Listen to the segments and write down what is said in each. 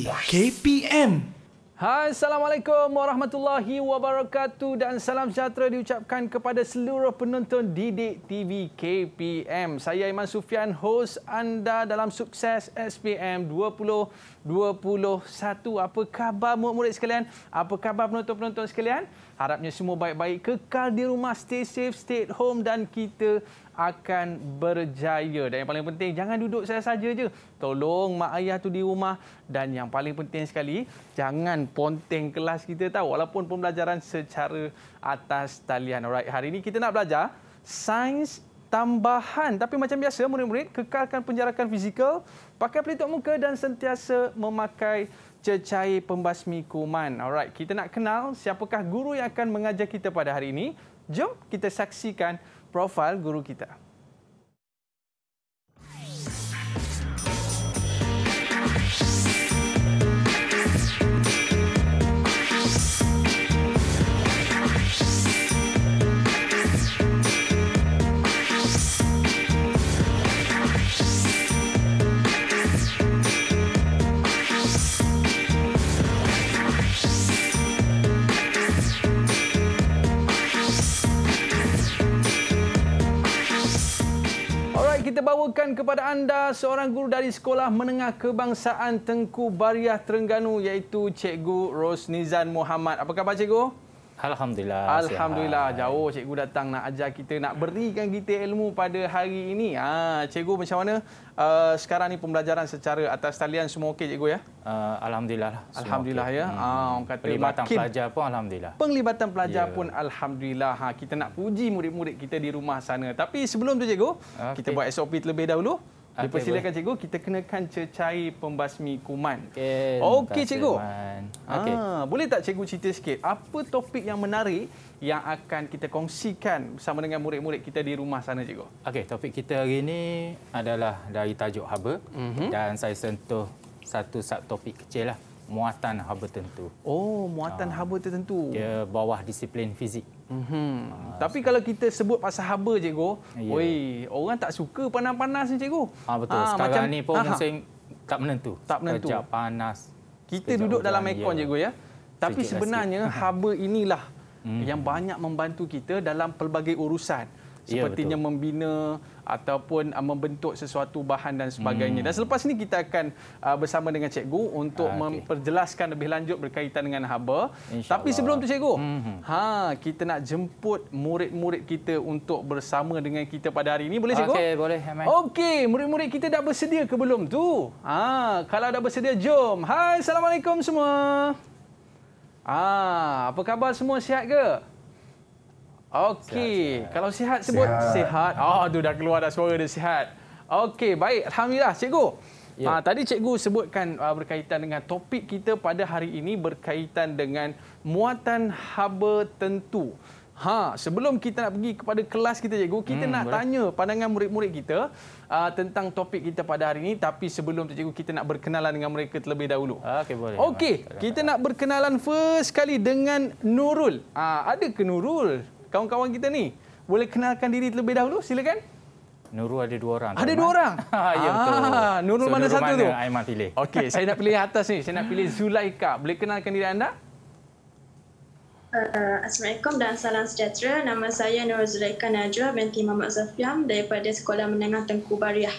KPM. Hai, Assalamualaikum warahmatullahi wabarakatuh dan salam sejahtera diucapkan kepada seluruh penonton Didik TV KPM. Saya Iman Sufian, host anda dalam sukses SPM 2021. Apa khabar murid-murid sekalian? Apa khabar penonton-penonton sekalian? Harapnya semua baik-baik kekal di rumah, stay safe, stay at home dan kita akan berjaya. Dan yang paling penting jangan duduk saya saja je. Tolong mak ayah tu di rumah dan yang paling penting sekali jangan ponteng kelas kita tahu walaupun pembelajaran secara atas talian. Alright, hari ini kita nak belajar sains tambahan. Tapi macam biasa murid-murid kekalkan penjarakan fizikal, pakai pelitup muka dan sentiasa memakai cecair pembasmi kuman. Alright, kita nak kenal siapakah guru yang akan mengajar kita pada hari ini. Jom kita saksikan profil guru kita. kita bawakan kepada anda seorang guru dari Sekolah Menengah Kebangsaan Tengku Bariah Terengganu iaitu Cikgu Rosnizan Muhammad. Apa khabar Cikgu? Alhamdulillah. Alhamdulillah. Sihat. Jauh cikgu datang nak ajar kita, nak berikan kita ilmu pada hari ini. Ha, cikgu macam mana uh, sekarang ni pembelajaran secara atas talian semua okey cikgu ya? Uh, alhamdulillah. Lah. Alhamdulillah okay. ya. Hmm. Ha, orang kata Penglibatan makin... pelajar pun Alhamdulillah. Penglibatan pelajar yeah. pun Alhamdulillah. Ha, kita nak puji murid-murid kita di rumah sana. Tapi sebelum tu cikgu, okay. kita buat SOP terlebih dahulu. Okay, Dipersilakan cikgu kita kenakan cecair pembasmi kuman. Okey. Okey cikgu. Okey. Ha, boleh tak cikgu cerita sikit apa topik yang menarik yang akan kita kongsikan bersama dengan murid-murid kita di rumah sana cikgu? Okey, topik kita hari ini adalah dari tajuk haba mm-hmm. dan saya sentuh satu sub topik kecil lah muatan haba tentu. Oh, muatan ha. haba tertentu. Dia bawah disiplin fizik. Mm-hmm. Ha, Tapi so. kalau kita sebut pasal haba cikgu, yeah. oi, orang tak suka panas-panas ni cikgu. Ha, betul. Ha, Sekarang macam, ni pun aha. musim tak menentu. Tak menentu. Sekejap panas. Kita duduk dalam aircon ya. cikgu ya. Tapi Sikit sebenarnya rasik. haba inilah mm-hmm. yang banyak membantu kita dalam pelbagai urusan. Ya, Sepertinya yeah, membina ataupun uh, membentuk sesuatu bahan dan sebagainya. Hmm. Dan selepas ini kita akan uh, bersama dengan cikgu untuk ah, okay. memperjelaskan lebih lanjut berkaitan dengan haba. InsyaAllah. Tapi sebelum tu cikgu, hmm. ha kita nak jemput murid-murid kita untuk bersama dengan kita pada hari ini. Boleh cikgu? Okey, boleh. Okey, murid-murid kita dah bersedia ke belum tu? Ha, kalau dah bersedia jom. Hai, assalamualaikum semua. Ah, apa khabar semua? Sihat ke? Okey, kalau sihat sebut sihat. sihat. Oh, aduh dah keluar dah suara dia sihat. Okey, baik. Alhamdulillah, cikgu. Ya. Uh, tadi cikgu sebutkan uh, berkaitan dengan topik kita pada hari ini berkaitan dengan muatan haba tentu. Ha, sebelum kita nak pergi kepada kelas kita cikgu, kita hmm, nak boleh. tanya pandangan murid-murid kita uh, tentang topik kita pada hari ini tapi sebelum tu cikgu kita nak berkenalan dengan mereka terlebih dahulu. Okey boleh. Okey, kita nak berkenalan first sekali dengan Nurul. Uh, ada ke Nurul? kawan-kawan kita ni boleh kenalkan diri terlebih dahulu silakan Nurul ada dua orang. Ada dua orang? ya, betul. Ah, Nurul so, mana Nurul satu mana tu? Nurul mana Aiman pilih? Okey, saya nak pilih atas ni. Saya nak pilih Zulaika. Boleh kenalkan diri anda? Uh, Assalamualaikum dan salam sejahtera. Nama saya Nurul Zulaika Najwa binti Mamat Zafiam daripada Sekolah Menengah Tengku Bariah.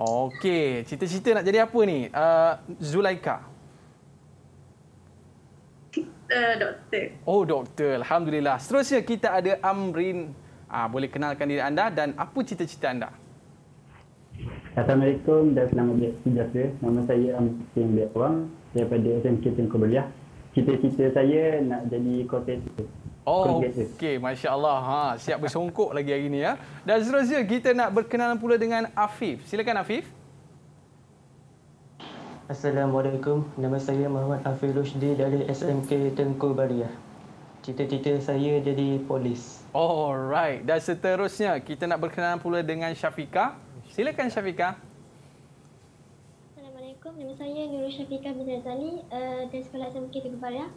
Okey, cita-cita nak jadi apa ni? Uh, Zulaika. Zulaika doktor. Oh, doktor. Alhamdulillah. Seterusnya kita ada Amrin. Ah, boleh kenalkan diri anda dan apa cita-cita anda? Assalamualaikum dan selamat sejahtera. Nama saya Amrin Bek Wang daripada SMK Tengku Beliah. Cita-cita saya nak jadi kontestan. Oh, okey. Masya Allah. Ha, siap bersongkok lagi hari ini. Ya. Dan seterusnya kita nak berkenalan pula dengan Afif. Silakan Afif. Assalamualaikum. Nama saya Muhammad Afirush D dari SMK Tengku Bariah. Cita-cita saya jadi polis. Alright. Dan seterusnya, kita nak berkenalan pula dengan Syafika. Silakan Syafika. Assalamualaikum. Nama saya Nurul Syafika bin Azali uh, dari sekolah SMK Tengku Bariah.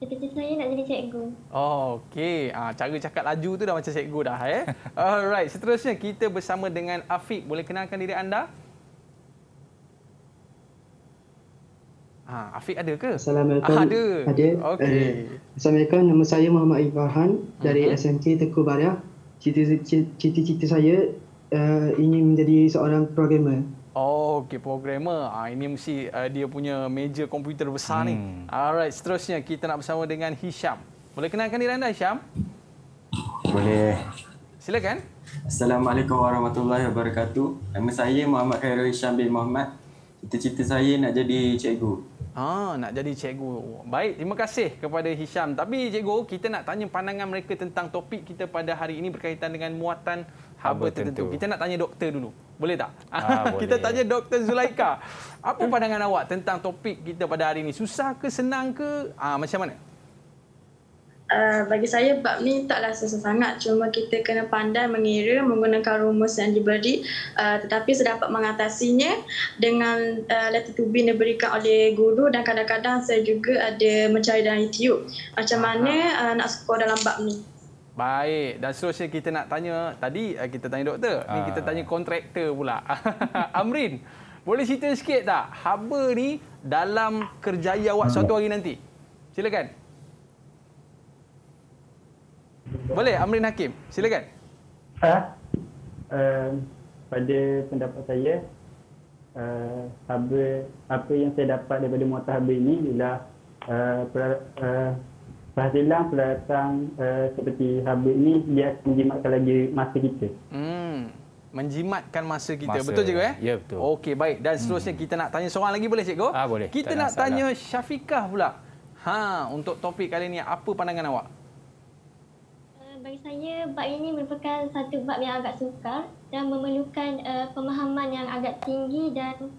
Cita-cita saya nak jadi cikgu. Oh, okey. Ah, cara cakap laju tu dah macam cikgu dah. Eh? Alright, seterusnya kita bersama dengan Afiq. Boleh kenalkan diri anda? Ha, Afiq ada ke? Assalamualaikum. Ah, ada. Ada. Okey. Uh, Assalamualaikum. Nama saya Muhammad Ibrahim dari uh-huh. Mhm. SMK Teku Baria. Cita-cita saya uh, eh, ingin menjadi seorang programmer. Oh, okey programmer. Ah, ini mesti uh, dia punya major komputer besar hmm. ni. Alright, seterusnya kita nak bersama dengan Hisham. Boleh kenalkan diri anda Hisham? Boleh. Silakan. Assalamualaikum warahmatullahi wabarakatuh. Nama saya Muhammad Khairul Hisham bin Muhammad cita-cita saya nak jadi cikgu. Ah, nak jadi cikgu. Baik, terima kasih kepada Hisham. Tapi cikgu, kita nak tanya pandangan mereka tentang topik kita pada hari ini berkaitan dengan muatan haba tertentu. tertentu. Kita nak tanya doktor dulu. Boleh tak? Ha, kita boleh. tanya Dr. Zulaika. Apa pandangan awak tentang topik kita pada hari ini? Susah ke senang ke? Ah, macam mana? Eh, bagi saya bab ni taklah susah sangat cuma kita kena pandai mengira menggunakan rumus yang diberi uh, tetapi sedapat mengatasinya dengan uh, eh, latitubin yang diberikan oleh guru dan kadang-kadang saya juga ada mencari dalam YouTube macam mana uh, nak skor dalam bab ni Baik, dan seterusnya kita nak tanya, tadi kita tanya doktor, ni ah. kita tanya kontraktor pula. Amrin, boleh cerita sikit tak? Haba ni dalam kerjaya awak suatu hari nanti. Silakan. Boleh Amrin Hakim, silakan. Ha? Um, pada pendapat saya, uh, ehm, apa, apa yang saya dapat daripada muatah habis ini ialah uh, ehm, perhasilan uh, peralatan uh, seperti habis ini dia menjimatkan lagi masa kita. Hmm. Menjimatkan masa kita. Masa. Betul cikgu eh? Ya, betul. Okey, baik. Dan hmm. seterusnya hmm. kita nak tanya seorang lagi boleh cikgu? Ah, boleh. Kita tak nak tanya salah. Syafiqah pula. Ha, untuk topik kali ini, apa pandangan awak? bagi saya bab ini merupakan satu bab yang agak sukar dan memerlukan uh, pemahaman yang agak tinggi dan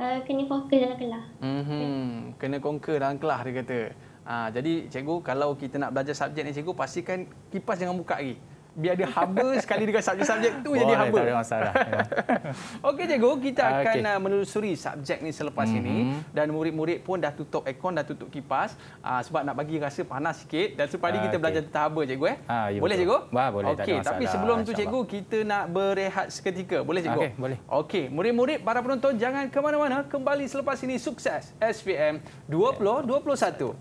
uh, kena fokus dalam kelas. Mm-hmm. Kena conquer dalam kelas dia kata. Ha, jadi cikgu kalau kita nak belajar subjek ni cikgu pastikan kipas jangan buka lagi biar dia hamba sekali dengan subjek-subjek tu Boleh, jadi hamba. Tak ada masalah. Ya. Okey cikgu, kita ah, akan okay. Ah, menelusuri subjek ni selepas mm-hmm. ini mhm. dan murid-murid pun dah tutup aircon, dah tutup kipas uh, sebab nak bagi rasa panas sikit dan supaya okay. kita belajar tentang hamba cikgu eh. Ha, ya boleh betul. cikgu? Ba, boleh, okay, tak ada tapi sebelum tu cikgu kita nak berehat seketika. Boleh cikgu? Okey, boleh. Okey, murid-murid para penonton jangan ke mana-mana, kembali selepas ini sukses SPM 2021. Yeah.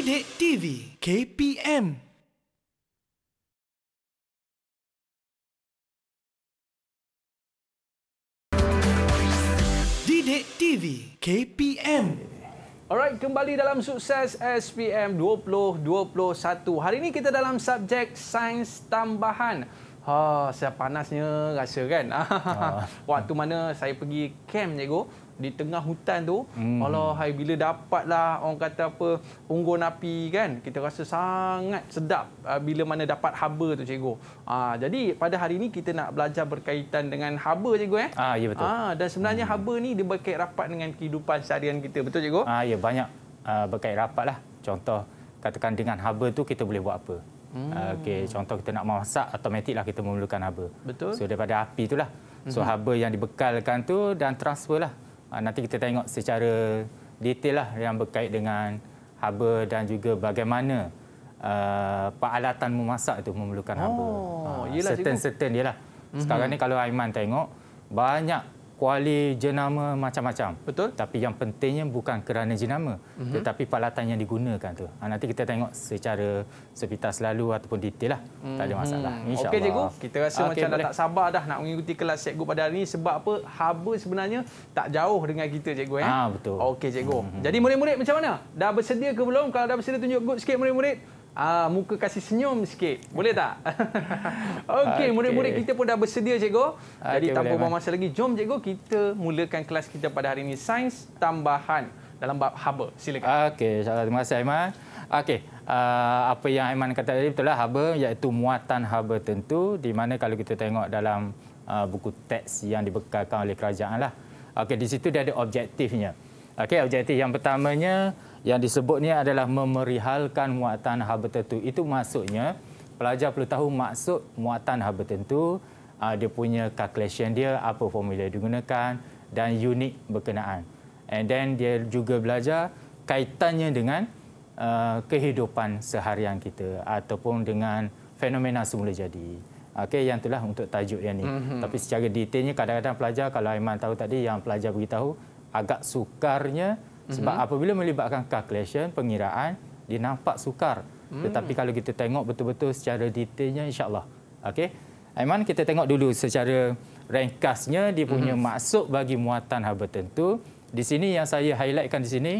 Sidik TV KPM Sidik TV KPM Alright, kembali dalam sukses SPM 2021. Hari ini kita dalam subjek sains tambahan. Ha, saya panasnya rasa kan. Ha. Waktu mana saya pergi camp cikgu, di tengah hutan tu hmm. Allah hai bila dapatlah orang kata apa unggun api kan kita rasa sangat sedap uh, bila mana dapat haba tu cikgu uh, jadi pada hari ini kita nak belajar berkaitan dengan haba cikgu eh ah ya betul uh, dan sebenarnya hmm. haba ni dia berkait rapat dengan kehidupan seharian kita betul cikgu ah ya banyak uh, berkait rapat lah contoh katakan dengan haba tu kita boleh buat apa Hmm. Okey, contoh kita nak masak automatiklah kita memerlukan haba. Betul. So daripada api itulah. So mm haba yang dibekalkan tu dan transfer lah. Ah, nanti kita tengok secara detail lah yang berkait dengan haba dan juga bagaimana uh, peralatan memasak itu memerlukan haba. Oh, uh, yelah, certain, cikgu. certain dia lah. Mhm. Sekarang mm-hmm. ni kalau Aiman tengok, banyak kuali jenama macam-macam. Betul. Tapi yang pentingnya bukan kerana jenama, uh mhm. -huh. tetapi peralatan yang digunakan tu. Ha, nanti kita tengok secara sepintas lalu ataupun detail lah. Uh -huh. Tak ada mhm. masalah. InsyaAllah. Okey, cikgu. Kita rasa okay, macam dah tak sabar dah nak mengikuti kelas cikgu pada hari ini. Sebab apa? Haba sebenarnya tak jauh dengan kita, cikgu. Ya? Ha, betul. Okey, cikgu. Uh mhm. -huh. Jadi, murid-murid macam mana? Dah bersedia ke belum? Kalau dah bersedia, tunjuk good sikit murid-murid. Ah, muka kasih senyum sikit. Boleh tak? Okey, okay. murid-murid kita pun dah bersedia, cikgu. Okay, ah, Jadi tanpa buang masa lagi, jom cikgu kita mulakan kelas kita pada hari ini sains tambahan dalam bab haba. Silakan. Ah, okey, insya terima kasih Aiman. Okey, uh, apa yang Aiman kata tadi betul lah haba iaitu muatan haba tentu di mana kalau kita tengok dalam uh, buku teks yang dibekalkan oleh kerajaan lah. Okey, di situ dia ada objektifnya. Okey, objektif yang pertamanya yang disebutnya adalah memerihalkan muatan hal tertentu. Itu maksudnya pelajar perlu tahu maksud muatan hal tertentu, ah, dia punya calculation dia, apa formula yang digunakan dan unit berkenaan. And then dia juga belajar kaitannya dengan uh, kehidupan seharian kita ataupun dengan fenomena semula jadi. Okey, yang itulah untuk tajuk yang ni. Mm-hmm. Tapi secara detailnya kadang-kadang pelajar kalau Aiman tahu tadi yang pelajar beritahu agak sukarnya sebab mm -hmm. apabila melibatkan calculation, pengiraan, dia nampak sukar. Mm. Tetapi kalau kita tengok betul-betul secara detailnya, insyaAllah. Okey. Aiman, kita tengok dulu secara ringkasnya dia punya mm -hmm. maksud bagi muatan hal tertentu. Di sini yang saya highlightkan di sini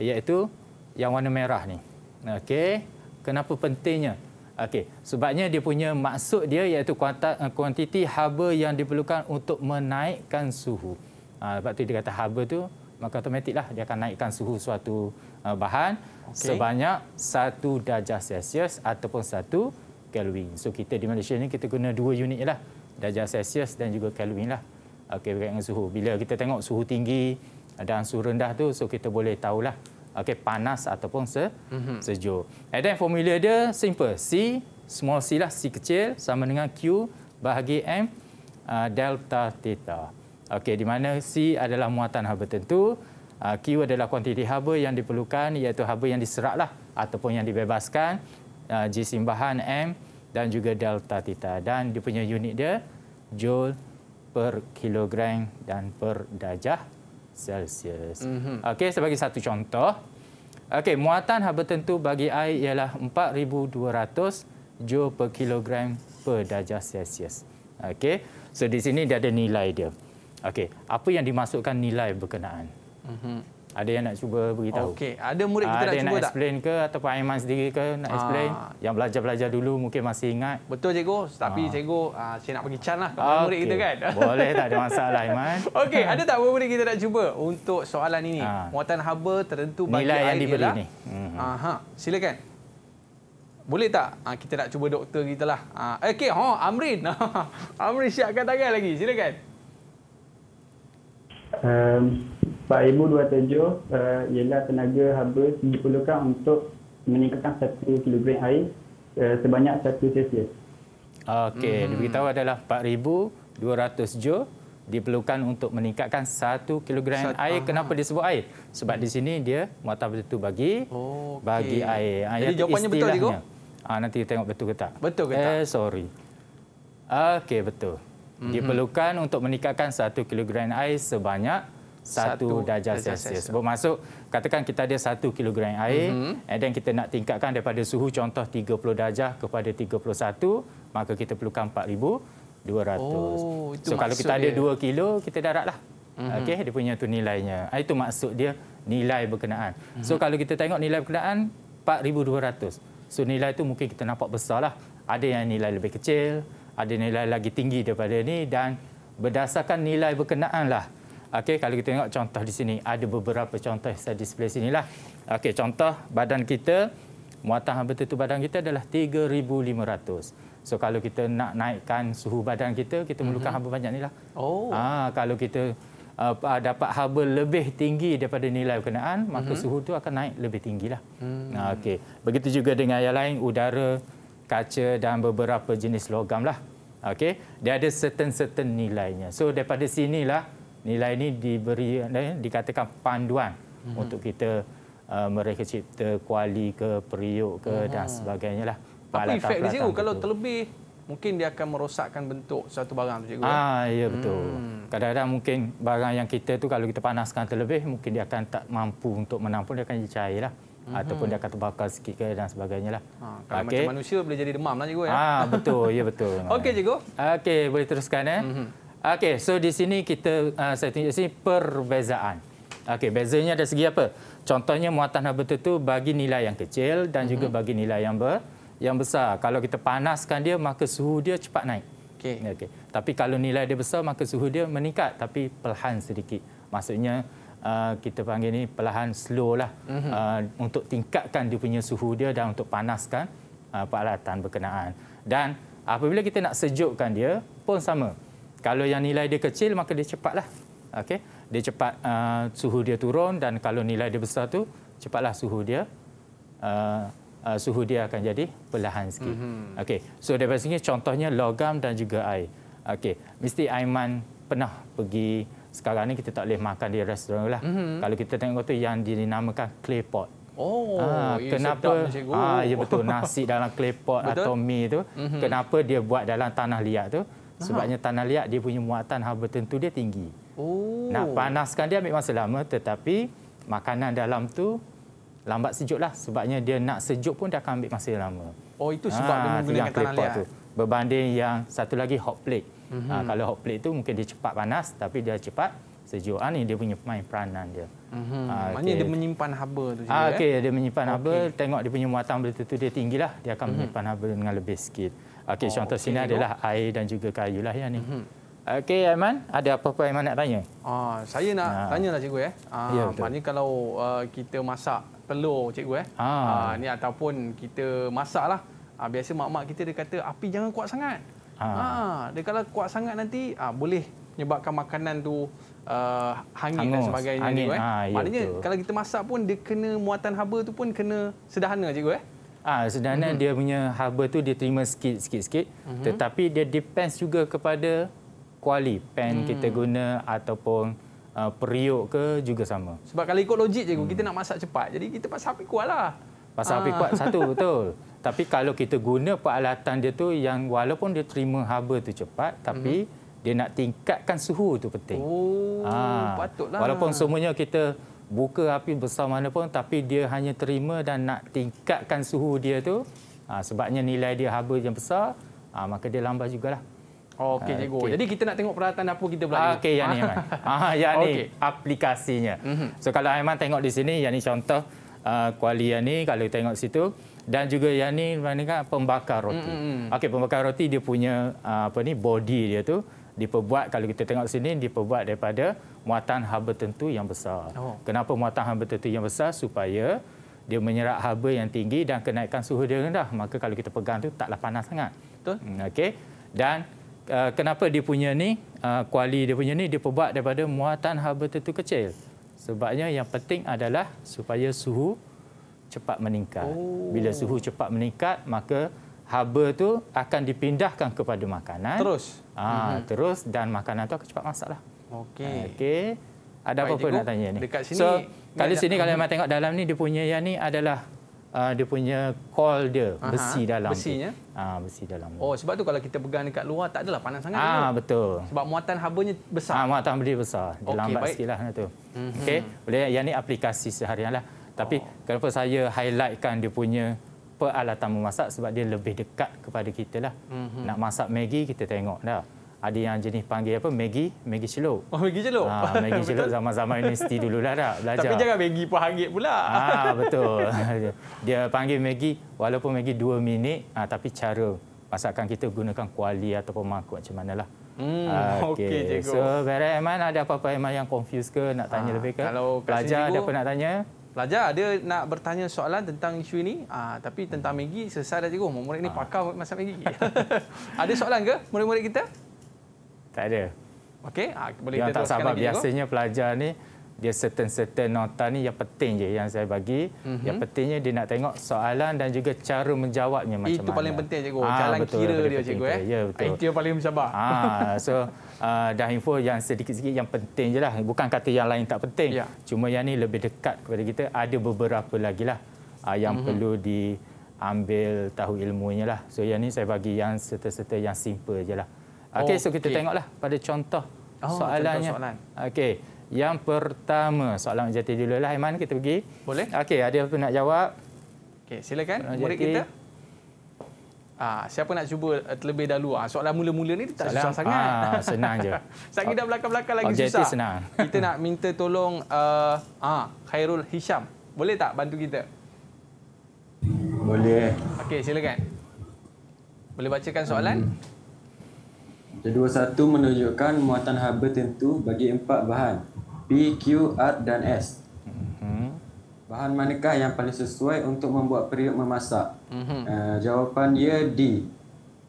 iaitu yang warna merah ni. Okey. Kenapa pentingnya? Okey, sebabnya dia punya maksud dia iaitu eh, kuantiti haba yang diperlukan untuk menaikkan suhu. Ah, ha, sebab tu dia kata haba tu maka automatik lah dia akan naikkan suhu suatu uh, bahan okay. sebanyak satu darjah Celsius ataupun satu Kelvin. So kita di Malaysia ni kita guna dua unit lah, darjah Celsius dan juga Kelvin lah. Okey berkaitan dengan suhu. Bila kita tengok suhu tinggi dan suhu rendah tu, so kita boleh tahulah okey panas ataupun se mhm. sejuk. And then formula dia simple. C, small c lah, c kecil sama dengan Q bahagi M uh, delta theta. Okey, di mana C adalah muatan haba tertentu, ah, Q adalah kuantiti haba yang diperlukan iaitu haba yang diseraklah ataupun yang dibebaskan, ah, G simbahan M dan juga delta tita dan dia punya unit dia joule per kilogram dan per darjah Celsius. Mm -hmm. Okey, sebagai satu contoh. Okey, muatan haba tentu bagi air ialah 4200 joule per kilogram per darjah Celsius. Okey. So di sini dia ada nilai dia. Okey, apa yang dimasukkan nilai berkenaan? Mm-hmm. Ada yang nak cuba beritahu? Okey, ada murid kita ada nak cuba tak? Ada nak explain ke atau ataupun Aiman sendiri ke nak ah. explain? Aa. Yang belajar-belajar dulu mungkin masih ingat. Betul cikgu, tapi Aa. Ah. cikgu uh, saya nak bagi can lah kepada okay. murid kita kan. Boleh tak ada masalah Aiman. Okey, ada tak murid kita nak cuba untuk soalan ini? Aa. Muatan haba tertentu bagi Nilai yang diberi ialah. ni. Mm-hmm. silakan. Boleh tak kita nak cuba doktor kita lah. Uh, Okey, oh, Amrin. Amrin siapkan tangan lagi. Silakan. Uh, 4,027 uh, ialah tenaga habis diperlukan untuk meningkatkan 1 kg air uh, sebanyak 1 celsius. Okey, hmm. diberitahu adalah 4,200 jo diperlukan untuk meningkatkan 1 kg air. Ah. Kenapa disebut air? Sebab di sini dia muatan itu bagi oh, okay. bagi air. Jadi jawapannya betul, Jiko? Ha, ah, nanti tengok betul ke tak. Betul ke tak? Eh, sorry. Okey, betul. -hmm. diperlukan untuk meningkatkan satu kilogram air sebanyak satu darjah Celsius. Bermaksud katakan kita ada satu kilogram air mm -hmm. and then kita nak tingkatkan daripada suhu contoh 30 darjah kepada 31 maka kita perlukan 4200. Oh, so maksud kalau kita dia. ada dua kilo kita daratlah. Mm -hmm. Okey dia punya tu nilainya. Ah, itu maksud dia nilai berkenaan. Mm -hmm. So kalau kita tengok nilai berkenaan 4200. So nilai itu mungkin kita nampak besarlah. Ada yang nilai lebih kecil ada nilai lagi tinggi daripada ini dan berdasarkan nilai lah. Okey, kalau kita tengok contoh di sini, ada beberapa contoh saya display sinilah. Okey, contoh badan kita, muatan hamba tentu badan kita adalah 3500. So kalau kita nak naikkan suhu badan kita, kita mhm. memerlukan mm-hmm. hamba banyak nilah. Oh. Ah, ha, kalau kita uh, ah, dapat hamba lebih tinggi daripada nilai berkenaan, mm-hmm. maka mhm. suhu tu akan naik lebih tinggilah. Mm-hmm. Okey. Begitu juga dengan yang lain, udara, kaca dan beberapa jenis logam lah. Okey, dia ada certain-certain nilainya. So daripada sinilah nilai ini diberi eh, dikatakan panduan hmm. untuk kita uh, eh, mereka cipta kuali ke periuk ke hmm. dan sebagainya lah. Apa efek dia cikgu kalau terlebih mungkin dia akan merosakkan bentuk satu barang tu cikgu. Ya? Ah ya betul. Hmm. Kadang-kadang hmm. mungkin barang yang kita tu kalau kita panaskan terlebih mungkin dia akan tak mampu untuk menampung dia akan jadi cair lah mm-hmm. ataupun dia akan terbakar sikit ke dan sebagainya lah. Ha, kalau okay. macam manusia boleh jadi demam lah cikgu ya. Ha, betul, ya betul. Okey cikgu. Okey, boleh teruskan eh. Mm-hmm. Okey, so di sini kita uh, saya tunjuk sini perbezaan. Okey, bezanya dari segi apa? Contohnya muatan haba tertutup bagi nilai yang kecil dan mm-hmm. juga bagi nilai yang ber, yang besar. Kalau kita panaskan dia maka suhu dia cepat naik. Okey. Okey. Tapi kalau nilai dia besar maka suhu dia meningkat tapi perlahan sedikit. Maksudnya Ah, kita panggil ini perlahan slow lah uh, untuk tingkatkan dia punya suhu dia dan untuk panaskan uh, peralatan berkenaan. Dan apabila kita nak sejukkan dia pun sama. Kalau yang nilai dia kecil maka dia cepatlah. okay? Dia cepat uh, suhu dia turun dan kalau nilai dia besar tu cepatlah suhu dia uh, Uh, suhu dia akan jadi perlahan sikit. Mm-hmm. Okey. So daripada sini contohnya logam dan juga air. Okey. Mesti Aiman pernah pergi sekarang ni kita tak boleh makan di restoran lah. Mm-hmm. Kalau kita tengok tu yang dinamakan clay pot. Oh, ah, kenapa? Sedap, ah, ya betul nasi dalam clay pot atau mie tu. Mm-hmm. Kenapa dia buat dalam tanah liat tu? Sebabnya tanah liat dia punya muatan haba tentu dia tinggi. Oh. Nak panaskan dia ambil masa lama tetapi makanan dalam tu lambat sejuklah sebabnya dia nak sejuk pun dah akan ambil masa yang lama. Oh, itu ah, sebab ah, dia menggunakan tanah liat. Tu. Berbanding yang satu lagi hot plate. Mm-hmm. Uh, kalau hot plate tu mungkin dia cepat panas tapi dia cepat sejuk. Ah ni dia punya main peranan dia. Mm-hmm. Uh, Maknanya okay. dia menyimpan haba tu juga. Ah uh, okey dia menyimpan okay. haba tengok dia punya muatan betul tu dia tinggilah dia akan mm-hmm. menyimpan haba dengan lebih sikit. Okay, oh, contoh okay, sini adalah air dan juga kayu lah ya ni. Mm-hmm. Okey Aiman, ada apa-apa Aiman nak tanya? Ah, saya nak ah. tanya lah cikgu eh. Ya, ah, ya, maknanya kalau uh, kita masak telur cikgu eh. Ah. ah, ni ataupun kita masaklah. Ah biasa mak-mak kita dia kata api jangan kuat sangat. Ha. ha dia kalau kuat sangat nanti ha, boleh menyebabkan makanan tu uh, hangin Hangus. dan sebagainya hangin. cikgu eh. Ha, ya, Maknanya betul. kalau kita masak pun dia kena muatan haba tu pun kena sederhana cikgu eh. Ah ha, sederhana mm-hmm. dia punya haba tu dia terima sikit sikit sikit mm-hmm. tetapi dia depends juga kepada kuali pan mm. kita guna ataupun uh, periuk ke juga sama. Sebab kalau ikut logik cikgu mm. kita nak masak cepat jadi kita pasal api kuatlah. Pasal ha. api kuat satu betul. Tapi kalau kita guna peralatan dia tu yang walaupun dia terima haba tu cepat tapi hmm. dia nak tingkatkan suhu tu penting. Oh, ha. patutlah. Walaupun semuanya kita buka api besar mana pun tapi dia hanya terima dan nak tingkatkan suhu dia tu ha, sebabnya nilai dia haba yang besar ha, maka dia lambat jugalah. Okey cikgu. Okay. Jadi kita nak tengok peralatan apa kita belah ni. Okey yang ni. Ah yang ni aplikasinya. Mm-hmm. So kalau Aiman tengok di sini yang ni contoh Ah, Kuala ni kalau tengok situ dan juga yang ni mana kan pembakar roti. Mm-hmm. Okey pembakar roti dia punya ah, apa ni body dia tu diperbuat kalau kita tengok sini diperbuat daripada muatan haba tentu yang besar. Oh. Kenapa muatan haba tentu yang besar supaya dia menyerap haba yang tinggi dan kenaikan suhu dia rendah. Maka kalau kita pegang tu taklah panas sangat. Betul? Hmm, okey. Dan uh, kenapa dia punya ni uh, kuali dia punya ni dia diperbuat daripada muatan haba tentu kecil. Sebabnya yang penting adalah supaya suhu cepat meningkat. Oh. Bila suhu cepat meningkat, maka haba tu akan dipindahkan kepada makanan. Terus. Ah, ha, mm -hmm. terus dan makanan tu akan cepat masaklah. Okey. Ah, okey. Ada apa-apa nak tanya ni? Dekat sini, so, kali sini kalau mhm. memang tengok dalam ni dia punya yang ni adalah uh, dia punya coil dia Aha, besi dalam besinya ah uh, besi dalam oh sebab tu kalau kita pegang dekat luar tak adalah panas sangat ah uh, betul sebab muatan habanya besar ah uh, muatan dia besar dia okay, lambat sikitlah tu mm-hmm. okey boleh yang ni aplikasi seharianlah tapi oh. kenapa saya highlightkan dia punya peralatan memasak sebab dia lebih dekat kepada kita lah mm-hmm. nak masak maggi kita tengok dah ada yang jenis panggil apa Maggi Maggi celup. Oh Maggi celup. Ha, ah, Maggi celup zaman-zaman universiti dulu lah dah belajar. Tapi jangan Maggi pun hangit pula. Ah ha, betul. Dia panggil Maggi walaupun Maggi 2 minit ha, tapi cara masakan kita gunakan kuali ataupun mangkuk macam manalah. Hmm, ah, okey. Okay, so, Vera Eman ada apa-apa Eman yang confuse ke nak tanya ha, lebih ke? Kalau pelajar ada apa nak tanya? Pelajar ada nak bertanya soalan tentang isu ini, ah, tapi tentang Megi selesai dah cikgu. Murid-murid ini ha. pakar masak Maggi. ada soalan ke murid-murid kita? Tak ada. Okey, ha, boleh yang kita tak sabar biasanya pelajar ni dia certain-certain nota ni yang penting je yang saya bagi. Mm-hmm. Yang pentingnya dia nak tengok soalan dan juga cara menjawabnya macam Itu mana. Itu paling penting cikgu. Ha, ah, Jalan betul, kira dia cikgu eh. Ya, betul. Itu yang paling mencabar. Ha, so uh, dah info yang sedikit-sedikit yang penting je lah. Bukan kata yang lain tak penting. Ya. Cuma yang ni lebih dekat kepada kita. Ada beberapa lagi lah uh, yang mm-hmm. perlu diambil tahu ilmunya lah. So yang ni saya bagi yang serta-serta yang simple je lah. Okey, oh, so kita okay. tengoklah pada contoh oh, soalannya. Soalan. Okey, yang pertama soalan jati dulu lah, Aiman kita pergi. Boleh. Okey, ada apa nak jawab? Okey, silakan soalan murid kita. Ah, siapa nak cuba terlebih dahulu? Ah, soalan mula-mula ni tak soalan, susah sangat. Ah, senang je. Sagi dah belakang-belakang lagi objektif susah. senang. kita nak minta tolong uh, ah, Khairul Hisham. Boleh tak bantu kita? Boleh. Okey, silakan. Boleh bacakan soalan? Hmm. Jadual 21 menunjukkan muatan haba tentu bagi empat bahan P, Q, R dan S. Mhm. Bahan manakah yang paling sesuai untuk membuat periuk memasak? Mm-hmm. Uh, jawapan ya D.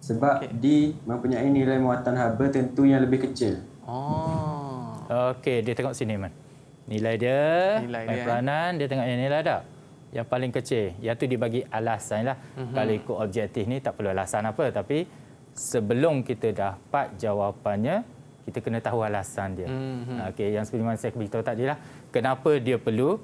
Sebab okay. D mempunyai nilai muatan haba tentu yang lebih kecil. Oh. Okey, dia tengok sini man. Nilai dia, nilai main dia eh. peranan, eh. dia tengok yang nilai ada Yang paling kecil, Ya tu dibagi alasan lah. Mm-hmm. Kalau ikut objektif ni tak perlu alasan apa tapi sebelum kita dapat jawapannya kita kena tahu alasan dia. Mm-hmm. Okey yang seperti mana saya beritahu tadi lah kenapa dia perlu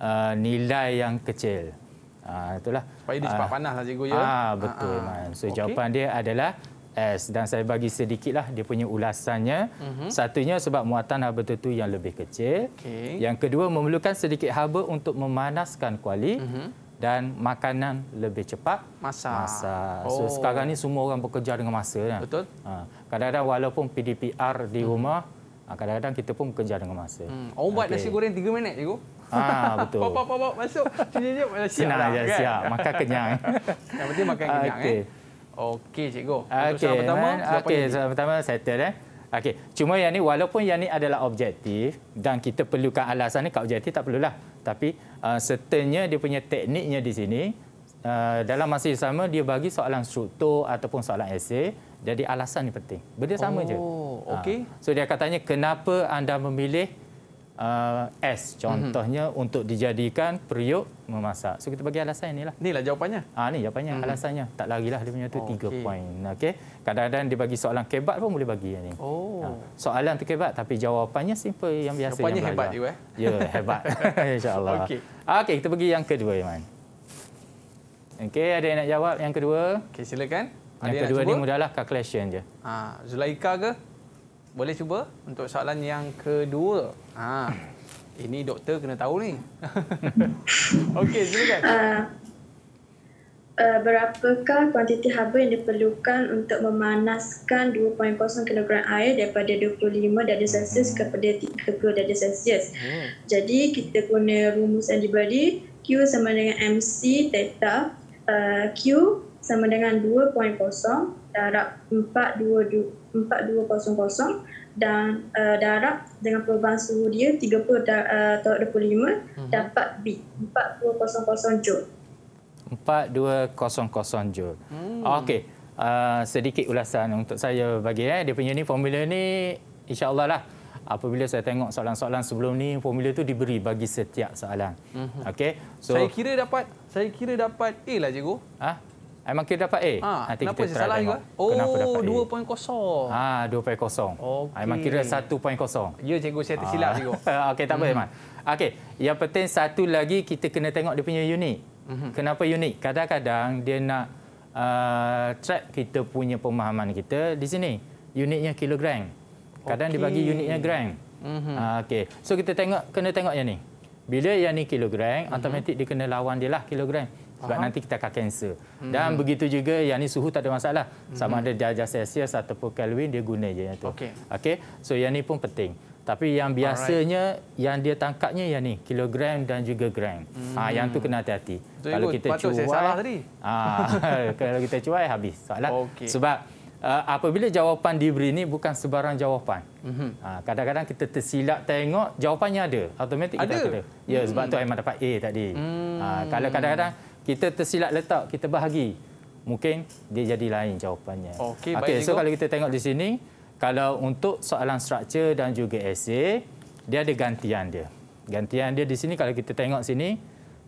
uh, nilai yang kecil. Uh, itulah. Supaya dia cepat uh, panaslah cikgu ya. Ah betul uh-huh. So okay. jawapan dia adalah S dan saya bagi sedikitlah dia punya ulasannya. Mm-hmm. Satunya sebab muatan haba tertentu yang lebih kecil. Okay. Yang kedua memerlukan sedikit haba untuk memanaskan kuali. Mm-hmm dan makanan lebih cepat masak. Masa. So oh. sekarang ni semua orang bekerja dengan masa kan. Betul. Ha, kadang-kadang walaupun PDPR di hmm. rumah, ha, kadang-kadang kita pun bekerja dengan masa. Hmm. Orang buat okay. nasi goreng 3 minit cikgu. Ah betul. Pop pop pop masuk. Cik cik masuk. Senang lah, ya, kan? siap. Makan kenyang. Eh. Yang penting makan kenyang okay. eh. Okey cikgu. Okey. Pertama, eh. okey, pertama settle eh. Okey, cuma yang ni walaupun yang ni adalah objektif dan kita perlukan alasan ni kat objektif tak perlulah. Tapi uh, certainnya dia punya tekniknya di sini uh, dalam masa yang sama dia bagi soalan struktur ataupun soalan esei jadi alasan ni penting. Benda sama oh, je. Okay. Ha. So dia akan kenapa anda memilih uh, es mhm. contohnya mm-hmm. untuk dijadikan periuk memasak. So kita bagi alasan inilah. Inilah jawapannya. Ah ni jawapannya mm-hmm. alasannya. Tak larilah dia punya tu 3 okay. poin. Okey. Kadang-kadang dia bagi soalan kebat pun boleh bagi ni. Oh. Ah, soalan Soalan terkebat tapi jawapannya simple yang biasa. Jawapannya yang hebat juga. eh. Ya, yeah, hebat. Insyaallah. allah Okey. Okey, kita pergi yang kedua Iman. Okey, ada yang nak jawab yang kedua? Okay, silakan. Ada yang kedua ni mudahlah calculation je. Ah, ha, Zulaika ke? Boleh cuba untuk soalan yang kedua. Ha. Ini doktor kena tahu ni. Okey, silakan. Uh, uh, berapakah kuantiti haba yang diperlukan untuk memanaskan 2.0 kg air daripada 25 darjah Celsius kepada 30 darjah Celsius. Hmm. Jadi kita guna rumus yang diberi Q sama dengan MC theta uh, Q sama dengan 2.0 darab 4200 4200 dan uh, darab dengan perubahan suhu dia 30.25 da, uh, hmm. dapat B 4200 joule. 4200 joule. Hmm. Okey. Uh, sedikit ulasan untuk saya bagi eh dia punya ni formula ni insya-Allah lah apabila saya tengok soalan-soalan sebelum ni formula tu diberi bagi setiap soalan. Hmm. Okey. So saya kira dapat saya kira dapat A lah cikgu. Ha? Memang eh, kita dapat A. Ha, Nanti kenapa kita salah juga? Oh, kenapa dapat 2.0. Ah, ha, 2.0. Ah, memang okay. kira 1.0. Ya, cikgu saya tersilap ah, cikgu. Okey, tak apa, hmm. Iman. Hmm. Okey, yang penting satu lagi kita kena tengok dia punya unit. Hmm. Kenapa unit? Kadang-kadang dia nak uh, track kita punya pemahaman kita di sini. Unitnya kilogram. Kadang okay. dibagi unitnya gram. Hmm. Uh, Okey. So kita tengok kena tengok yang ni. Bila yang ni kilogram, hmm. automatik dia kena lawan dia lah kilogram sebab Aha. nanti kita akan cancel. Hmm. Dan begitu juga yang ni suhu tak ada masalah. Sama ada hmm. darjah Celsius ataupun Kelvin dia guna je yang tu. Okey. Okay? So yang ni pun penting. Tapi yang biasanya Alright. yang dia tangkapnya yang ni kilogram dan juga gram. Hmm. Ha, yang tu kena hati-hati. So, kalau ikut, kita cuai salah ah, kalau kita cuai habis soalan. Okay. Sebab uh, apabila jawapan diberi ini bukan sebarang jawapan. Mm-hmm. Ha, kadang-kadang kita tersilap tengok jawapannya ada. Automatik kita ada. ya sebab mm-hmm. tu Aiman hmm. dapat A tadi. Mm-hmm. Ha, kalau kadang-kadang kita tersilap letak, kita bahagi. Mungkin dia jadi lain jawapannya. Okey, okay, so kalau kita tengok di sini, kalau untuk soalan struktur dan juga essay, dia ada gantian dia. Gantian dia di sini kalau kita tengok sini,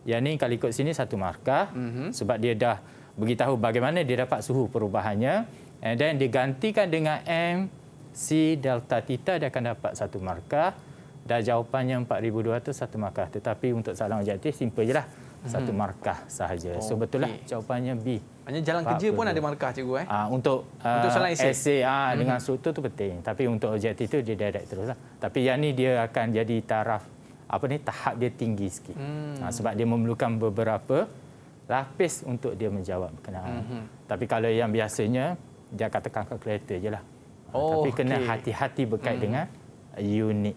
yang ni kalau ikut sini satu markah mm -hmm. sebab dia dah beritahu bagaimana dia dapat suhu perubahannya and then digantikan dengan M C delta theta dia akan dapat satu markah dan jawapannya 4200 satu markah tetapi untuk soalan objektif simple lah satu mhm. markah sahaja. Oh, so betul lah jawapannya B. Hanya jalan kerja pun ada markah cikgu eh. Ah untuk untuk uh, essay ah hmm. dengan struktur tu penting. Tapi untuk objektif tu dia direct teruslah. Tapi yang ni dia akan jadi taraf apa ni tahap dia tinggi sikit. Hmm. Ha, sebab dia memerlukan beberapa lapis untuk dia menjawab berkenaan. Hmm. Tapi kalau yang biasanya dia katakan kalkulator jelah. Oh, ah, Tapi kena okay. hati-hati berkait hmm. dengan unit.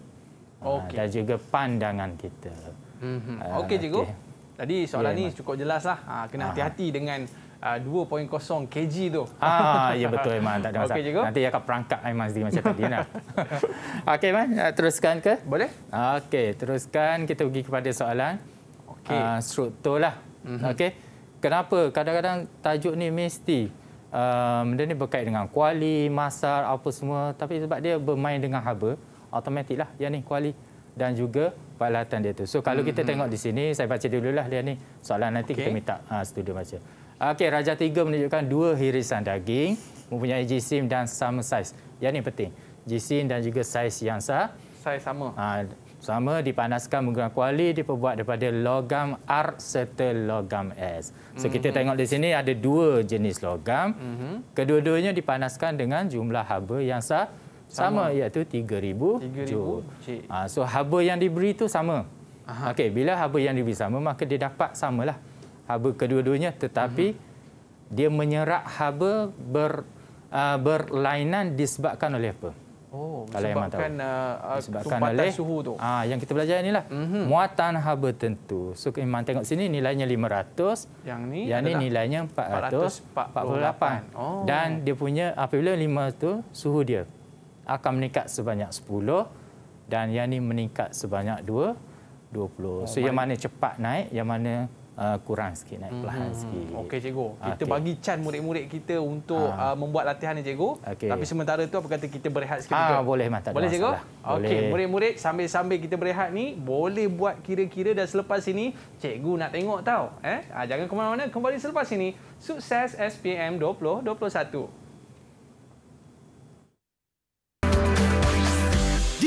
Okay. Dan juga pandangan kita. Mm-hmm. Okey, cikgu. Okay tadi soalan ya, ni Iman. Ya, cukup jelas lah. Ha, kena ah. hati-hati dengan uh, 2.0 kg tu. Ha, ya betul Iman. Tak ada masalah. Okay, Nanti akan perangkap Iman sendiri macam tadi. Nah. Okey Iman, eh, teruskan ke? Boleh. Okey, teruskan kita pergi kepada soalan. Okey. Uh, ah, struktur lah. Mm-hmm. Okey. Kenapa kadang-kadang tajuk ni mesti uh, benda ni berkait dengan kuali, masar, apa semua. Tapi sebab dia bermain dengan haba, automatik lah. Yang ni kuali dan juga peralatan dia tu. So kalau kita mm-hmm. tengok di sini, saya baca dululah dia ni. Soalan nanti okay. kita minta ha, studio baca. Okey, Raja tiga menunjukkan dua hirisan daging mempunyai jisim dan sama saiz. Yang ini penting. Jisim dan juga saiz yang sah. Saiz sama. Ha, sama dipanaskan menggunakan kuali diperbuat daripada logam R serta logam S. So kita mm-hmm. tengok di sini ada dua jenis logam. Mm-hmm. Kedua-duanya dipanaskan dengan jumlah haba yang sah. Sama, sama iaitu 3000 joule. Ha, so haba yang diberi tu sama. Okey, bila haba yang diberi sama maka dia dapat samalah. Haba kedua-duanya tetapi Aha. Mhm. dia menyerap haba ber uh, berlainan disebabkan oleh apa? Oh, Kalau sebabkan tahu. Uh, ah, sumbatan oleh, suhu tu. Ah, yang kita belajar inilah. Mm -hmm. Muatan haba tentu. So iman tengok sini nilainya 500, yang ni yang ni nilainya 400, 448. 48. Oh. Dan dia punya apabila 5 tu suhu dia akan meningkat sebanyak 10 dan yang ini meningkat sebanyak 2 20. Oh, so yang mana cepat naik, yang mana uh, kurang sikit naik mhm. perlahan hmm. sikit. Okey cikgu. Kita bagi can murid-murid kita untuk ha. uh, membuat latihan ni cikgu. Okay. Tapi sementara tu apa kata kita berehat sikit? Ah boleh mantap. Boleh cikgu? Okey murid-murid sambil-sambil kita berehat ni boleh buat kira-kira dan selepas ini cikgu nak tengok tau. Eh ah, jangan ke mana-mana kembali selepas ini. Sukses SPM 2021. 20,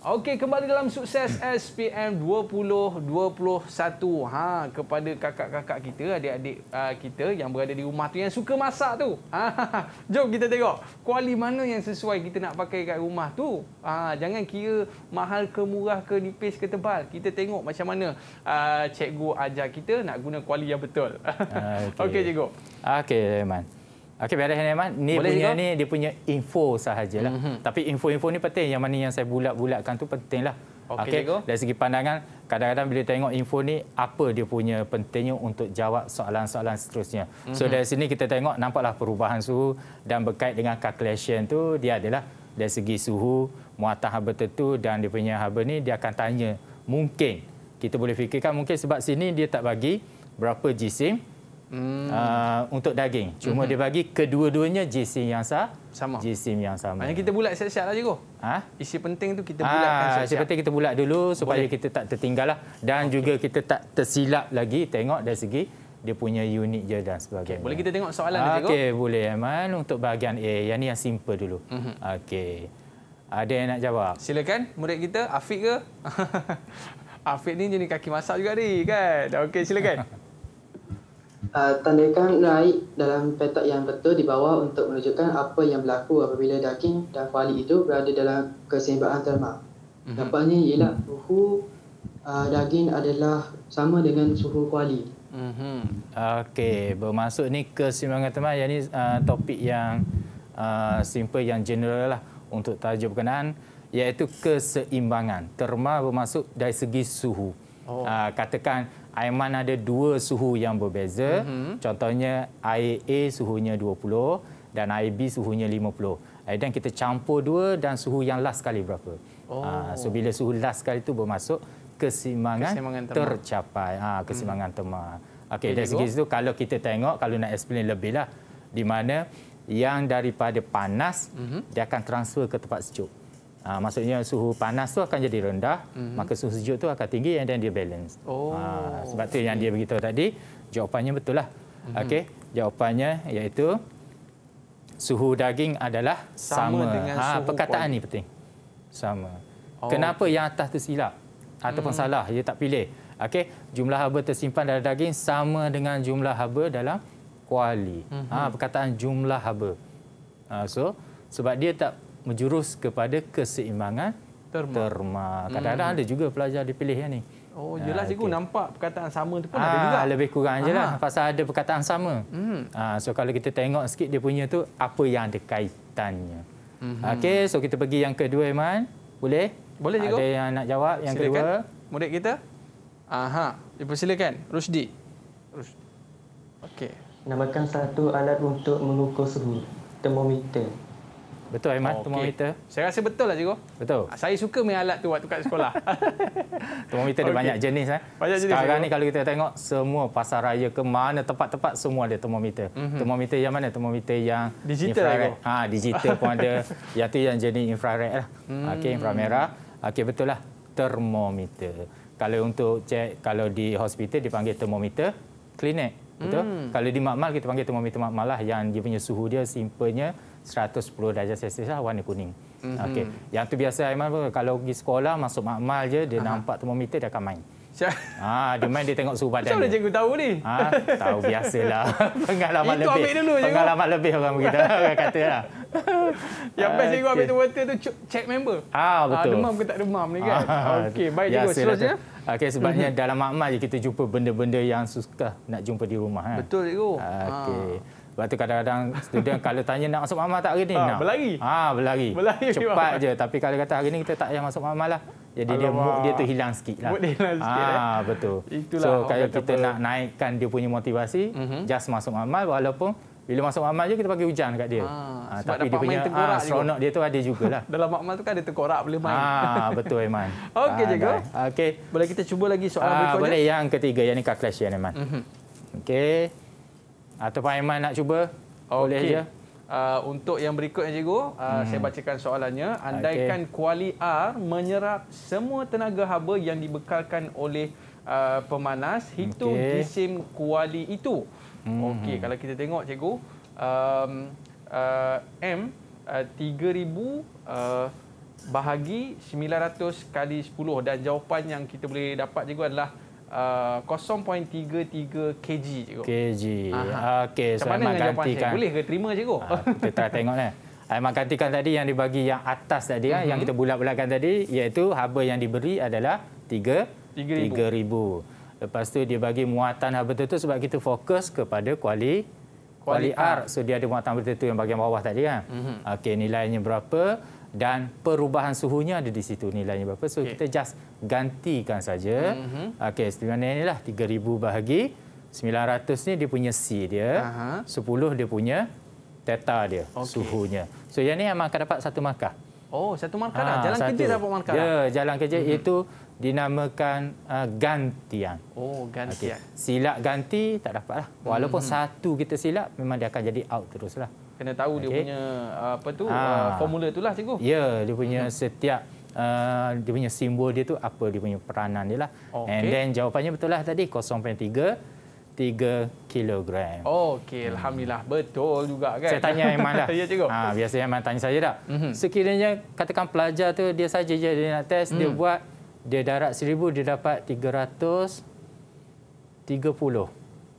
Okey, kembali dalam sukses SPM 2021. Ha, kepada kakak-kakak kita, adik-adik uh, kita yang berada di rumah tu yang suka masak tu. Ha, jom kita tengok kuali mana yang sesuai kita nak pakai kat rumah tu. Ha, jangan kira mahal ke murah ke nipis ke tebal. Kita tengok macam mana uh, cikgu ajar kita nak guna kuali yang betul. Uh, Okey, okay, cikgu. Okey, Rahman. Okey, biar Rehan Rehman. Ini punya ni, dia punya info sahaja Mm-hmm. Tapi info-info ni penting. Yang mana yang saya bulat-bulatkan tu penting Okey, okay. Diego. Dari segi pandangan, kadang-kadang bila tengok info ni, apa dia punya pentingnya untuk jawab soalan-soalan seterusnya. Mm-hmm. So, mhm. dari sini kita tengok, nampaklah perubahan suhu dan berkait dengan calculation tu, dia adalah dari segi suhu, muatan haba tertentu dan dia punya haba ni, dia akan tanya, mungkin, kita boleh fikirkan mungkin sebab sini dia tak bagi berapa jisim, hmm. uh, untuk daging. Cuma mm -hmm. dia bagi kedua-duanya jisim yang sah, sama. Jisim yang sama. Maksudnya kita bulat siap-siap lah cikgu. Ha? Isi penting tu kita bulatkan ah, siap-siap. Isi kita bulat dulu supaya Boleh. kita tak tertinggal lah. Dan okay. juga kita tak tersilap lagi tengok dari segi dia punya unit je dan sebagainya. Okay, boleh kita tengok soalan okay, ah, dia, Cikgu? Okey, boleh, Aiman. Untuk bahagian A, yang ni yang simple dulu. Mm -hmm. Okey. Ada yang nak jawab? Silakan, murid kita, Afiq ke? Afiq ni jenis kaki masak juga ni, kan? Okey, silakan. uh, tandakan right dalam petak yang betul di bawah untuk menunjukkan apa yang berlaku apabila daging dan kuali itu berada dalam keseimbangan terma. Mm-hmm. ialah mhm. suhu uh, daging adalah sama dengan suhu kuali. Mm-hmm. Okey, bermaksud ni keseimbangan terma, yang ini uh, topik yang uh, simple, yang general lah untuk tajuk berkenaan iaitu keseimbangan. Terma bermaksud dari segi suhu. Oh. Uh, katakan Aiman ada dua suhu yang berbeza. Mm -hmm. Contohnya air A suhunya 20 dan air B suhunya 50. Eh, dan kita campur dua dan suhu yang last sekali berapa. Ah, oh. Ha, so bila suhu last sekali itu bermaksud kesimbangan, tercapai. Ha, kesimbangan mm. Okay. Okey, dari segi itu kalau kita tengok, kalau nak explain lebihlah. Di mana yang daripada panas, mm -hmm. dia akan transfer ke tempat sejuk. Ha, maksudnya suhu panas tu akan jadi rendah, mm-hmm. maka suhu sejuk tu akan tinggi and dia balance. Ah, oh. Ha, sebab tu yang dia beritahu tadi, jawapannya betul lah. Mm-hmm. Okey, jawapannya iaitu suhu daging adalah sama. sama. ha, perkataan poin. ni penting. Sama. Oh. Kenapa yang atas tu silap ataupun mm. salah, dia tak pilih. okay? jumlah haba tersimpan dalam daging sama dengan jumlah haba dalam kuali. Mm-hmm. Ha, perkataan jumlah haba. Ha, so, sebab dia tak menjurus kepada keseimbangan terma. terma. Hmm. Kadang-kadang hmm. ada juga pelajar dipilih ya, ni. Oh, ah, jelas cikgu okay. nampak perkataan sama tu pun Aa, ada ah, juga. Lebih kurang je lah pasal ada perkataan sama. Hmm. Aa, ah, so, kalau kita tengok sikit dia punya tu, apa yang ada kaitannya. Hmm. Okey, so kita pergi yang kedua, Iman. Boleh? Boleh, cikgu. Ada yang nak jawab yang silakan. kedua. Silakan, murid kita. Aha, dipersilakan. Rusdi. Rusdi. Okey. Namakan satu alat untuk mengukur suhu. Termometer. Betul Aiman, oh, termometer. Okay. Saya rasa betul lah cikgu. Betul. Ah, saya suka main alat tu waktu kat sekolah. termometer ada okay. banyak jenis eh. Banyak jenis. Sekarang jenis, ni kalau kita tengok semua pasar raya ke mana tempat-tempat semua ada termometer. Mm -hmm. Termometer yang mana? Termometer yang digital infrared. Ha, digital pun ada. Yang tu yang jenis infrared lah. Hmm. Okey, inframerah. Okey, betul lah. Termometer. Kalau untuk cek kalau di hospital dipanggil termometer klinik. Betul? Hmm. Kalau di makmal kita panggil termometer makmal lah yang dia punya suhu dia simpelnya 110 darjah Celsius lah warna kuning. Mm-hmm. Okey. Yang tu biasa Aiman kalau pergi sekolah masuk makmal je dia Aha. nampak termometer dia akan main. Ah, ha, dia main dia tengok suhu badan. Macam mana cikgu tahu ni? Ha, tahu biasalah. Pengalaman lebih. ambil dulu Pengalaman cikgu. lebih orang kita orang kata lah. Yang best cikgu ambil termometer tu check member. Ha, ah, ha, betul. Ha, demam ke tak demam ni kan? Ha, Okey, baik cikgu. Selanjutnya. Okey sebabnya mhm. dalam makmal je kita jumpa benda-benda yang susah nak jumpa di rumah eh. Betul cikgu. Okey. Ha. Lepas tu kadang-kadang student kalau tanya nak masuk mama tak hari ni? Ha, nak. Berlari. Ha, berlari. berlari. Cepat je. Tapi kalau kata hari ni kita tak payah masuk mama lah. Jadi Alamak. dia mood dia tu hilang sikit lah. Mood dia hilang sikit. Ha, betul. Itulah so kalau kita apa. nak naikkan dia punya motivasi, mm-hmm. just masuk amal walaupun bila masuk amal je kita bagi hujan dekat dia. Ha, ha, tapi dia punya ha, seronok dia tu ada jugalah. Dalam amal tu kan ada tengkorak boleh main. Ah ha, betul Iman. Okey ha, juga. Okey. Boleh kita cuba lagi soalan ha, berikutnya? Boleh yang ketiga yang ni kaklash ya Iman. Mm-hmm. Okey. Atau Pak Aiman nak cuba? Okay. Boleh saja. Uh, untuk yang berikutnya, Cikgu, uh, hmm. saya bacakan soalannya. Andaikan okay. kuali R menyerap semua tenaga haba yang dibekalkan oleh uh, pemanas, hitung okay. jisim kuali itu. Hmm. Okey, kalau kita tengok, Cikgu, uh, uh, M uh, 3,000... Uh, bahagi 900 kali 10 dan jawapan yang kita boleh dapat cikgu adalah 0.33 uh, kg cikgu. KG. Okey, so saya akan gantikan. Saya? Boleh ke terima cikgu? Uh, ah, kita try tengok eh. Saya akan gantikan tadi yang dibagi yang atas tadi uh ya, -huh. yang mhm. kita bulat-bulatkan tadi iaitu haba yang diberi adalah 3 3000. Lepas tu dia bagi muatan haba tu, tu sebab kita fokus kepada kuali kuali R. R. So dia ada muatan betul tu yang bagian bawah tadi kan. Ya. Uh mhm. -huh. Okey, nilainya berapa? dan perubahan suhunya ada di situ nilainya berapa. So okay. kita just gantikan saja. Mm -hmm. Okey, sebenarnya inilah 3000 bahagi 900 ni dia punya C dia. Uh 10 dia punya teta dia okay. suhunya. So yang ni memang akan dapat satu markah. Oh, satu markah dah. Ah, jalan satu. kerja dapat markah. Ya, lah. jalan kerja mm -hmm. itu dinamakan uh, gantian. Oh, gantian. Okay. Silap ganti tak dapatlah. Walaupun mm -hmm. satu kita silap memang dia akan jadi out teruslah kena tahu okay. dia punya ah, apa tu ha. formula itulah cikgu. Ya, dia punya hmm. setiap Uh, dia punya simbol dia tu apa dia punya peranan dia lah okay. and then jawapannya betul lah tadi 0.3 3 kilogram Okey, Alhamdulillah hmm. betul juga kan saya tanya Aiman lah ya, cikgu. Ha, biasanya Aiman tanya saja dah mm-hmm. sekiranya katakan pelajar tu dia saja je dia nak test mm. dia hmm. buat dia darat 1000 dia dapat 330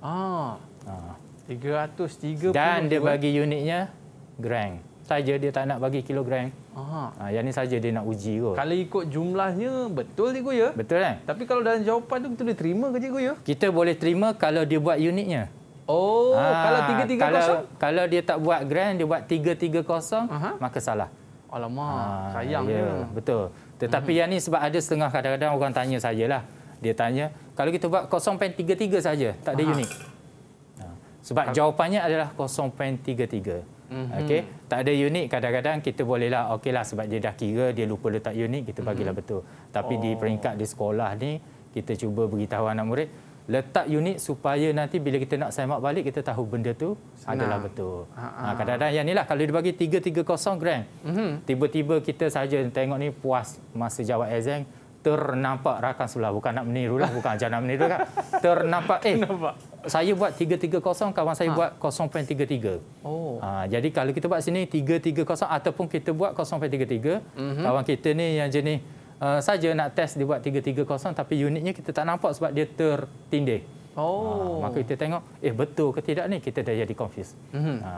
ah. ha. 330 dan dia eh? bagi unitnya gram saja dia tak nak bagi kilogram. Ha, yang ni saja dia nak uji kot. Kalau ikut jumlahnya betul cikgu ya? Betul kan? Tapi kalau dalam jawapan tu betul boleh terima ke cikgu ya? Kita boleh terima kalau dia buat unitnya. Oh, ha, kalau 330. Kalau, kalau dia tak buat gram dia buat 330 Aha. maka salah. Alamak, ha, sayang ya, Betul. Tetapi uh mhm. -huh. yang ni sebab ada setengah kadang-kadang orang tanya sajalah. Dia tanya, kalau kita buat 0.33 saja, tak ada unit. Sebab ha. jawapannya adalah 0.33. Mm-hmm. okay tak ada unit kadang-kadang kita bolehlah okeylah sebab dia dah kira dia lupa letak unit kita bagilah mm-hmm. betul. Tapi oh. di peringkat di sekolah ni kita cuba beritahu anak murid letak unit supaya nanti bila kita nak semak balik kita tahu benda tu Senang. adalah betul. Ha, ha. ha kadang-kadang yang lah kalau dia bagi 330 gram. Mm-hmm. Tiba-tiba kita saja tengok ni puas masa jawab exam ternampak rakan sebelah bukan nak meniru lah bukan ajar nak meniru kan ternampak eh Kenapak? saya buat 330 kawan saya ha. buat 0.33 oh ha, jadi kalau kita buat sini 330 ataupun kita buat 0.33 mm -hmm. kawan kita ni yang jenis uh, saja nak test dia buat 330 tapi unitnya kita tak nampak sebab dia tertindih ha, oh ha, maka kita tengok eh betul ke tidak ni kita dah jadi confused mm -hmm. ha.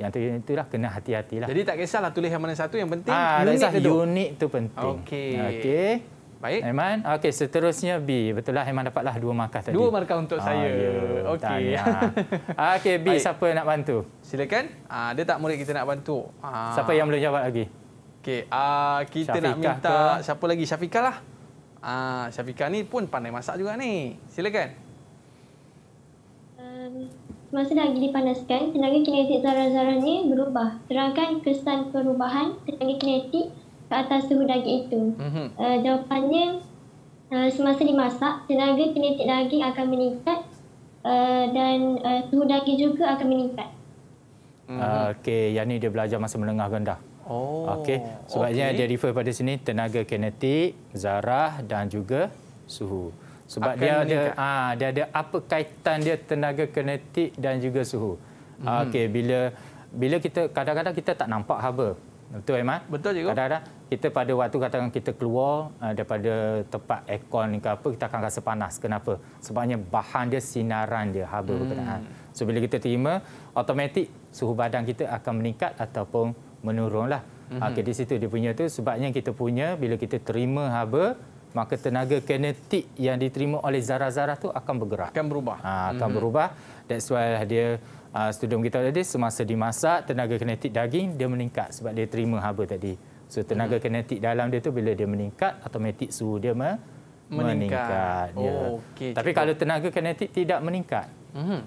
Yang itulah kena hati-hatilah. Jadi tak kisahlah tulis yang mana satu yang penting ha, unit, kisah, unit tu penting. Okey. Okey. Baik. Aiman, okey seterusnya B. Betul lah Aiman dapatlah dua markah tadi. Dua markah untuk oh, saya. Yeah. Okey. Ah, okey B, Baik. siapa nak bantu? Silakan. Ah ada tak murid kita nak bantu? Ah. Siapa yang boleh jawab lagi? Okey, ah kita Syafiqah nak minta ke? siapa lagi? Syafiqah lah. Ah Syafiqah ni pun pandai masak juga ni. Silakan. Um lagi dipanaskan, tenaga kinetik zarah-zarah ini berubah. Terangkan kesan perubahan tenaga kinetik ke atas suhu daging itu. Mm-hmm. Uh, jawapannya, uh, semasa dimasak, tenaga penitik daging akan meningkat uh, dan uh, suhu daging juga akan meningkat. Mm-hmm. Uh, Okey, yang ini dia belajar masa menengah rendah. Kan, oh. Okey, sebabnya okay. dia refer pada sini tenaga kinetik, zarah dan juga suhu. Sebab dia ada ha, dia ada apa kaitan dia tenaga kinetik dan juga suhu. Mm-hmm. Okey, bila bila kita kadang-kadang kita tak nampak haba Betul Ahmad? Betul juga. Kadang-kadang kita pada waktu katakan kita keluar eh, daripada tempat aircon ke apa kita akan rasa panas. Kenapa? Sebabnya bahan dia sinaran dia haba hmm. berkenaan. So bila kita terima automatik suhu badan kita akan meningkat ataupun menurunlah. Hmm. Okey di situ dia punya tu sebabnya kita punya bila kita terima haba maka tenaga kinetik yang diterima oleh zarah-zarah tu akan bergerak. Akan berubah. Ha, akan hmm. berubah. That's why dia uh, ah, student kita tadi semasa dimasak tenaga kinetik daging dia meningkat sebab dia terima haba tadi. So tenaga hmm. kinetik dalam dia tu bila dia meningkat automatik suhu dia me- meningkat. meningkat. Oh, ya. okay, Tapi cukup. kalau tenaga kinetik tidak meningkat Hmm.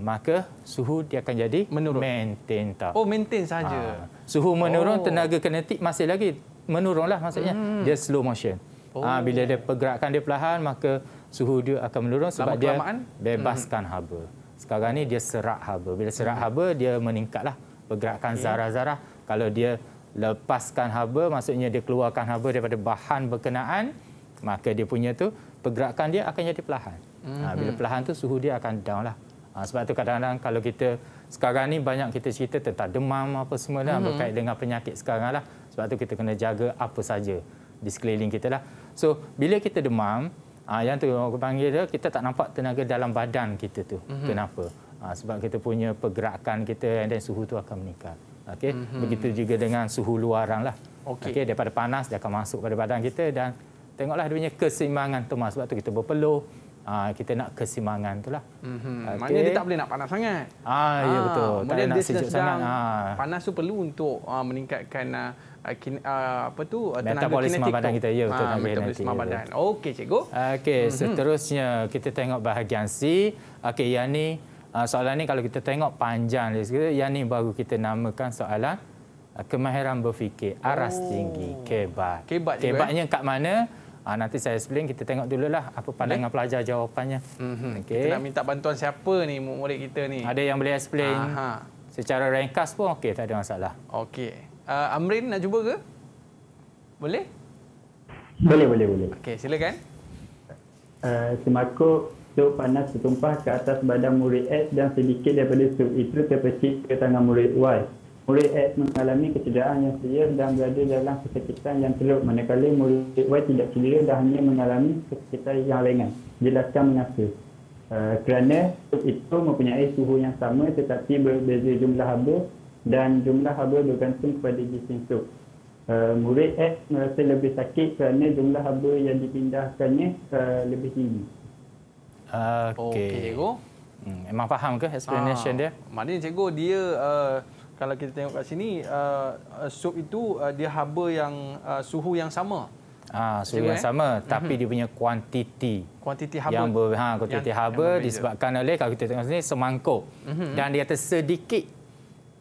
maka suhu dia akan jadi menurun. maintain tak. Oh, maintain saja. Ah, suhu menurun, oh. tenaga kinetik masih lagi menurunlah maksudnya. Hmm. Dia slow motion. Ah, oh. Ah, bila dia pergerakan dia perlahan, maka suhu dia akan menurun sebab dia bebaskan hmm. haba sekarang ni dia serak haba. Bila serak hmm. haba, dia meningkatlah pergerakan zarah-zarah. Kalau dia lepaskan haba, maksudnya dia keluarkan haba daripada bahan berkenaan, maka dia punya tu pergerakan dia akan jadi perlahan. Ha, bila hmm. perlahan tu suhu dia akan down lah. Ha, sebab tu kadang-kadang kalau kita sekarang ni banyak kita cerita tentang demam apa semua lah mm-hmm. berkait dengan penyakit sekarang lah. Sebab tu kita kena jaga apa saja di sekeliling kita lah. So bila kita demam, Ah ha, yang tu orang panggil dia kita tak nampak tenaga dalam badan kita tu. Mm-hmm. Kenapa? Ha, sebab kita punya pergerakan kita dan suhu tu akan meningkat. Okay, Mm-hmm. Begitu juga dengan suhu luaran lah. Okey. Okay, daripada panas dia akan masuk pada badan kita dan tengoklah dia punya keseimbangan tu mas. Sebab tu kita berpeluh. Ha, kita nak keseimbangan tu lah. Mm-hmm. Okay. Maknanya dia tak boleh nak panas sangat. Ah, ha, ya ah, betul. Ha, tak boleh nak sejuk sangat. Ha. Panas tu perlu untuk uh, meningkatkan uh, Ah, kin, uh, apa tu ah, tenaga metabolisme badan kita ya betul ha, metabolisme badan okey cikgu okey mm-hmm. seterusnya kita tengok bahagian C okey yang ni uh, soalan ni kalau kita tengok panjang list kita yang ni baru kita namakan soalan uh, kemahiran berfikir aras oh. tinggi kebat kebat kebatnya eh? kat mana Ah, nanti saya explain, kita tengok dululah apa pandangan okay. pelajar jawapannya. Mm-hmm. Okay. Kita nak minta bantuan siapa ni murid kita ni? Ada yang boleh explain Aha. secara ringkas pun okey, tak ada masalah. Okey. Uh, Amrin nak cuba ke? Boleh? Boleh, boleh, boleh. Okey, silakan. Uh, semakuk sup panas tertumpah ke atas badan murid S dan sedikit daripada sup itu terpercik ke tangan murid Y. Murid S mengalami kecederaan yang serius dan berada dalam kesakitan yang teruk manakala murid Y tidak cedera dan hanya mengalami kesakitan yang ringan. Jelaskan mengapa. Uh, kerana sup itu mempunyai suhu yang sama tetapi berbeza jumlah habis dan jumlah haba bergantung kepada jisim tu. Uh, murid X merasa lebih sakit kerana jumlah haba yang dipindahkannya uh, lebih tinggi. Okey. Okay, cikgu. Hmm, memang faham ke explanation ha, dia? Maknanya cikgu dia uh, kalau kita tengok kat sini uh, sup itu uh, dia haba yang uh, suhu yang sama. Ah, suhu cikgu, yang eh? sama mhm. tapi mm-hmm. dia punya kuantiti. Kuantiti haba. Yang ber, ha, kuantiti yang, haba yang disebabkan oleh kalau kita tengok sini semangkuk. Mm-hmm. Dan dia sedikit.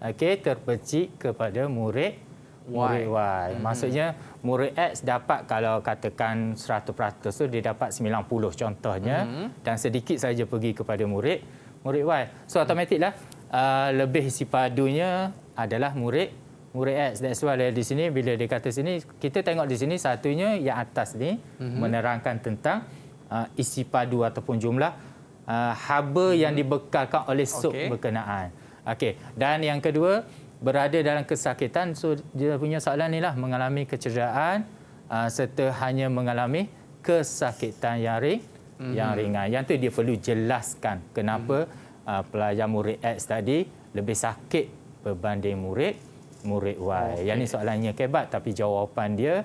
Okay, terpercik kepada murid Y. Y. Hmm. Maksudnya murid X dapat kalau katakan 100% tu dia dapat 90 contohnya hmm. dan sedikit saja pergi kepada murid murid Y. So hmm. automatiklah uh, ah, lebih sipadunya adalah murid murid X. That's why di sini bila dia kata sini kita tengok di sini satunya yang atas ni hmm. menerangkan tentang uh, isi padu ataupun jumlah uh, haba hmm. yang dibekalkan oleh sub okay. berkenaan. Okey, dan yang kedua berada dalam kesakitan so dia punya soalan inilah mengalami kecederaan uh, serta hanya mengalami kesakitan yang ring mm-hmm. yang mhm. ringan. Yang tu dia perlu jelaskan kenapa mm-hmm. uh, pelajar murid X tadi lebih sakit berbanding murid murid Y. Okay. Yang ni soalannya kebat tapi jawapan dia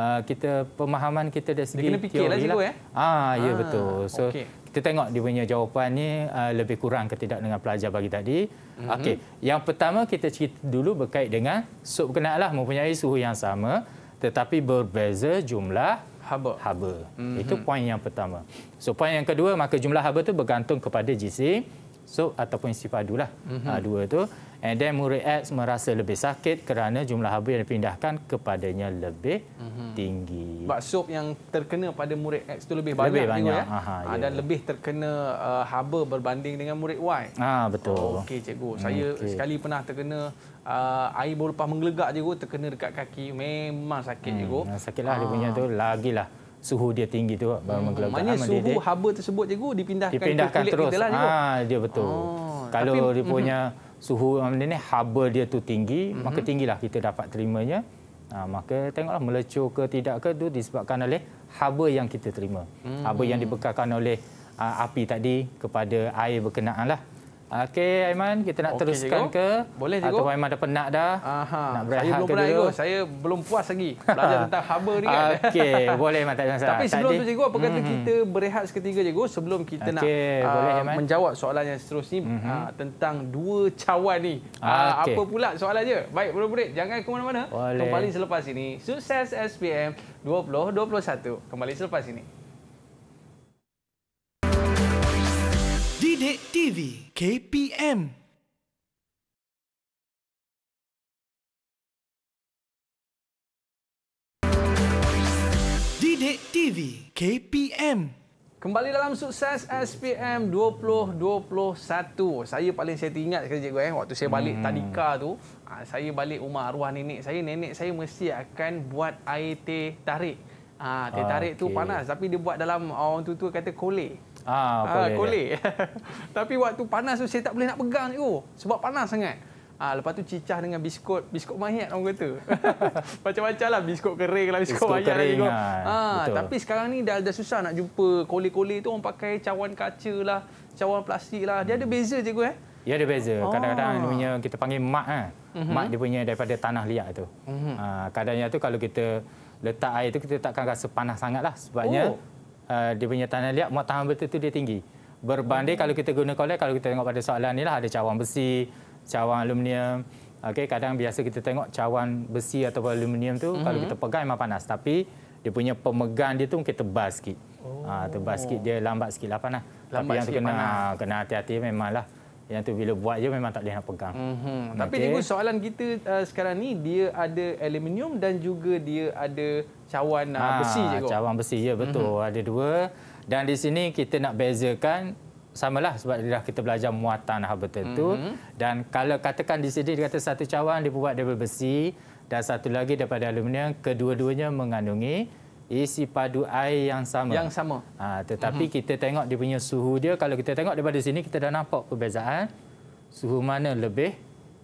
uh, kita pemahaman kita dari segi dia kena teori lah. Cikgu, eh? ah, ya, ah ya betul. So okay kita tengok dia punya jawapan ni uh, lebih kurang ketidak dengan pelajar bagi tadi. Mm-hmm. Okey, yang pertama kita cerita dulu berkait dengan kena lah mempunyai suhu yang sama tetapi berbeza jumlah haba. Haba. Mm-hmm. Itu poin yang pertama. So poin yang kedua maka jumlah haba tu bergantung kepada jisim so ataupun sifadulah. mm-hmm. uh, ah, dua tu. And then Murray X merasa lebih sakit kerana jumlah habu yang dipindahkan kepadanya lebih mm-hmm. tinggi. Sebab sup yang terkena pada murid X itu lebih banyak. Lebih banyak. ya? Aha, ah, ya. Dan lebih terkena uh, haba berbanding dengan murid Y. Ah, betul. Oh, Okey, cikgu. Saya okay. sekali pernah terkena uh, air baru lepas menggelegak cikgu, terkena dekat kaki. Memang sakit, hmm, cikgu. Sakitlah ah. dia punya ah. tu Lagilah suhu dia tinggi tu baru menggelegak. Hmm, maknanya suhu dia, tersebut, cikgu, dipindahkan, dipindahkan ke kulit terus. kita lah, cikgu. Ah, dia betul. Oh, Kalau tapi, dia punya... Mm-hmm suhu ini haba dia tu tinggi mm-hmm. maka mhm. tinggilah kita dapat terimanya ha, maka tengoklah melecur ke tidak ke tu disebabkan oleh haba yang kita terima mm-hmm. haba yang dibekalkan oleh uh, api tadi kepada air berkenaanlah Okey Aiman, kita nak okay, teruskan cikgu. ke? Boleh ah, cikgu. Atau Aiman dah penat dah. Aha. Nak saya belum pernah ikut. Saya belum puas lagi belajar tentang haba ni kan. Okey, boleh Aiman tak ada masalah. Tapi sebelum tak tu cikgu, apa kata mm-hmm. kita berehat seketika cikgu sebelum kita okay, nak ah, boleh, uh, menjawab soalan yang seterusnya mm-hmm. uh, tentang dua cawan ni. Okay. Uh, apa pula soalan je Baik, murid-murid jangan ke mana-mana. Kembali selepas ini. Sukses SPM 2021. Kembali selepas ini. Sidik TV KPM Sidik TV KPM Kembali dalam sukses SPM 2021. Saya paling saya ingat sekali cikgu eh waktu saya balik hmm. tadika tu, ah, saya balik rumah arwah nenek saya. Nenek saya mesti akan buat air teh tarik. Ah, teh tarik ah, tu panas tapi dia buat dalam orang tu tu kata kole. Ah, ah, boleh. Ah, Tapi waktu panas tu saya tak boleh nak pegang cikgu oh, sebab panas sangat. Ah, lepas tu cicah dengan biskut, biskut mayat orang kata. Macam-macam lah, biskut kering lah, biskut, biskut mayat. Lah, kering, ah, ah tapi sekarang ni dah, dah susah nak jumpa kole-kole tu orang pakai cawan kaca lah, cawan plastik lah. Dia ada beza cikgu eh? Ya ada beza. Ah. Kadang-kadang oh. punya kita panggil mak kan. Uh-huh. Mak dia punya daripada tanah liat tu. Uh-huh. Ah, kadang-kadang tu kalau kita letak air tu kita takkan rasa panas lah sebabnya oh. Eh, dia punya tanah liat muat tahan betul tu dia tinggi. Berbanding hmm. kalau kita guna kolek, kalau kita tengok pada soalan ini lah ada cawan besi, cawan aluminium. Okey, kadang biasa kita tengok cawan besi atau aluminium tu hmm. kalau kita pegang memang panas tapi dia punya pemegang dia tu mungkin tebal sikit. Ah, oh. Ha, tebal sikit dia lambat sikit lah panas. Lambat tapi yang tu kena, ah, kena hati-hati memang lah. Yang tu bila buat je memang tak boleh nak pegang. Mm -hmm. okay. Tapi cikgu soalan kita uh, sekarang ni dia ada aluminium dan juga dia ada cawan ha, besi cikgu. Cawan besi, ya betul. Mm -hmm. Ada dua. Dan di sini kita nak bezakan samalah sebab dah kita belajar muatan hal tertentu. Mm -hmm. Dan kalau katakan di sini dia kata satu cawan dibuat daripada besi dan satu lagi daripada aluminium, kedua-duanya mengandungi isi padu air yang sama. Yang sama. Ha, tetapi mm -hmm. kita tengok dia punya suhu dia, kalau kita tengok daripada sini, kita dah nampak perbezaan. Suhu mana lebih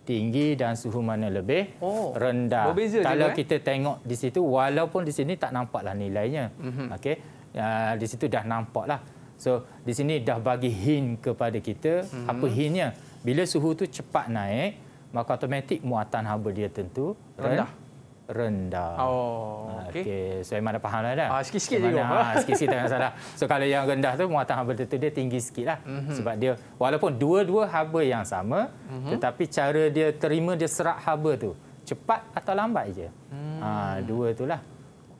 tinggi dan suhu mana lebih oh, rendah. Berbeza kalau juga, ya, eh? kita eh? tengok di situ, walaupun di sini tak nampaklah nilainya. Mm -hmm. okay? ha, ya, di situ dah nampaklah. So, di sini dah bagi hint kepada kita. Mm -hmm. Apa hintnya? Bila suhu tu cepat naik, maka otomatik muatan haba dia tentu rendah. rendah rendah. Oh, ah, okey. Okay. So, memang dah faham lah dah. Ah, sikit-sikit juga. Ah, sikit-sikit tak salah. So, kalau yang rendah tu muatan haba tertentu dia tinggi sikit Mm-hmm. Sebab dia, walaupun dua-dua haba yang sama, mm-hmm. tetapi cara dia terima dia serak haba tu, cepat atau lambat je. Hmm. Ah, dua itulah.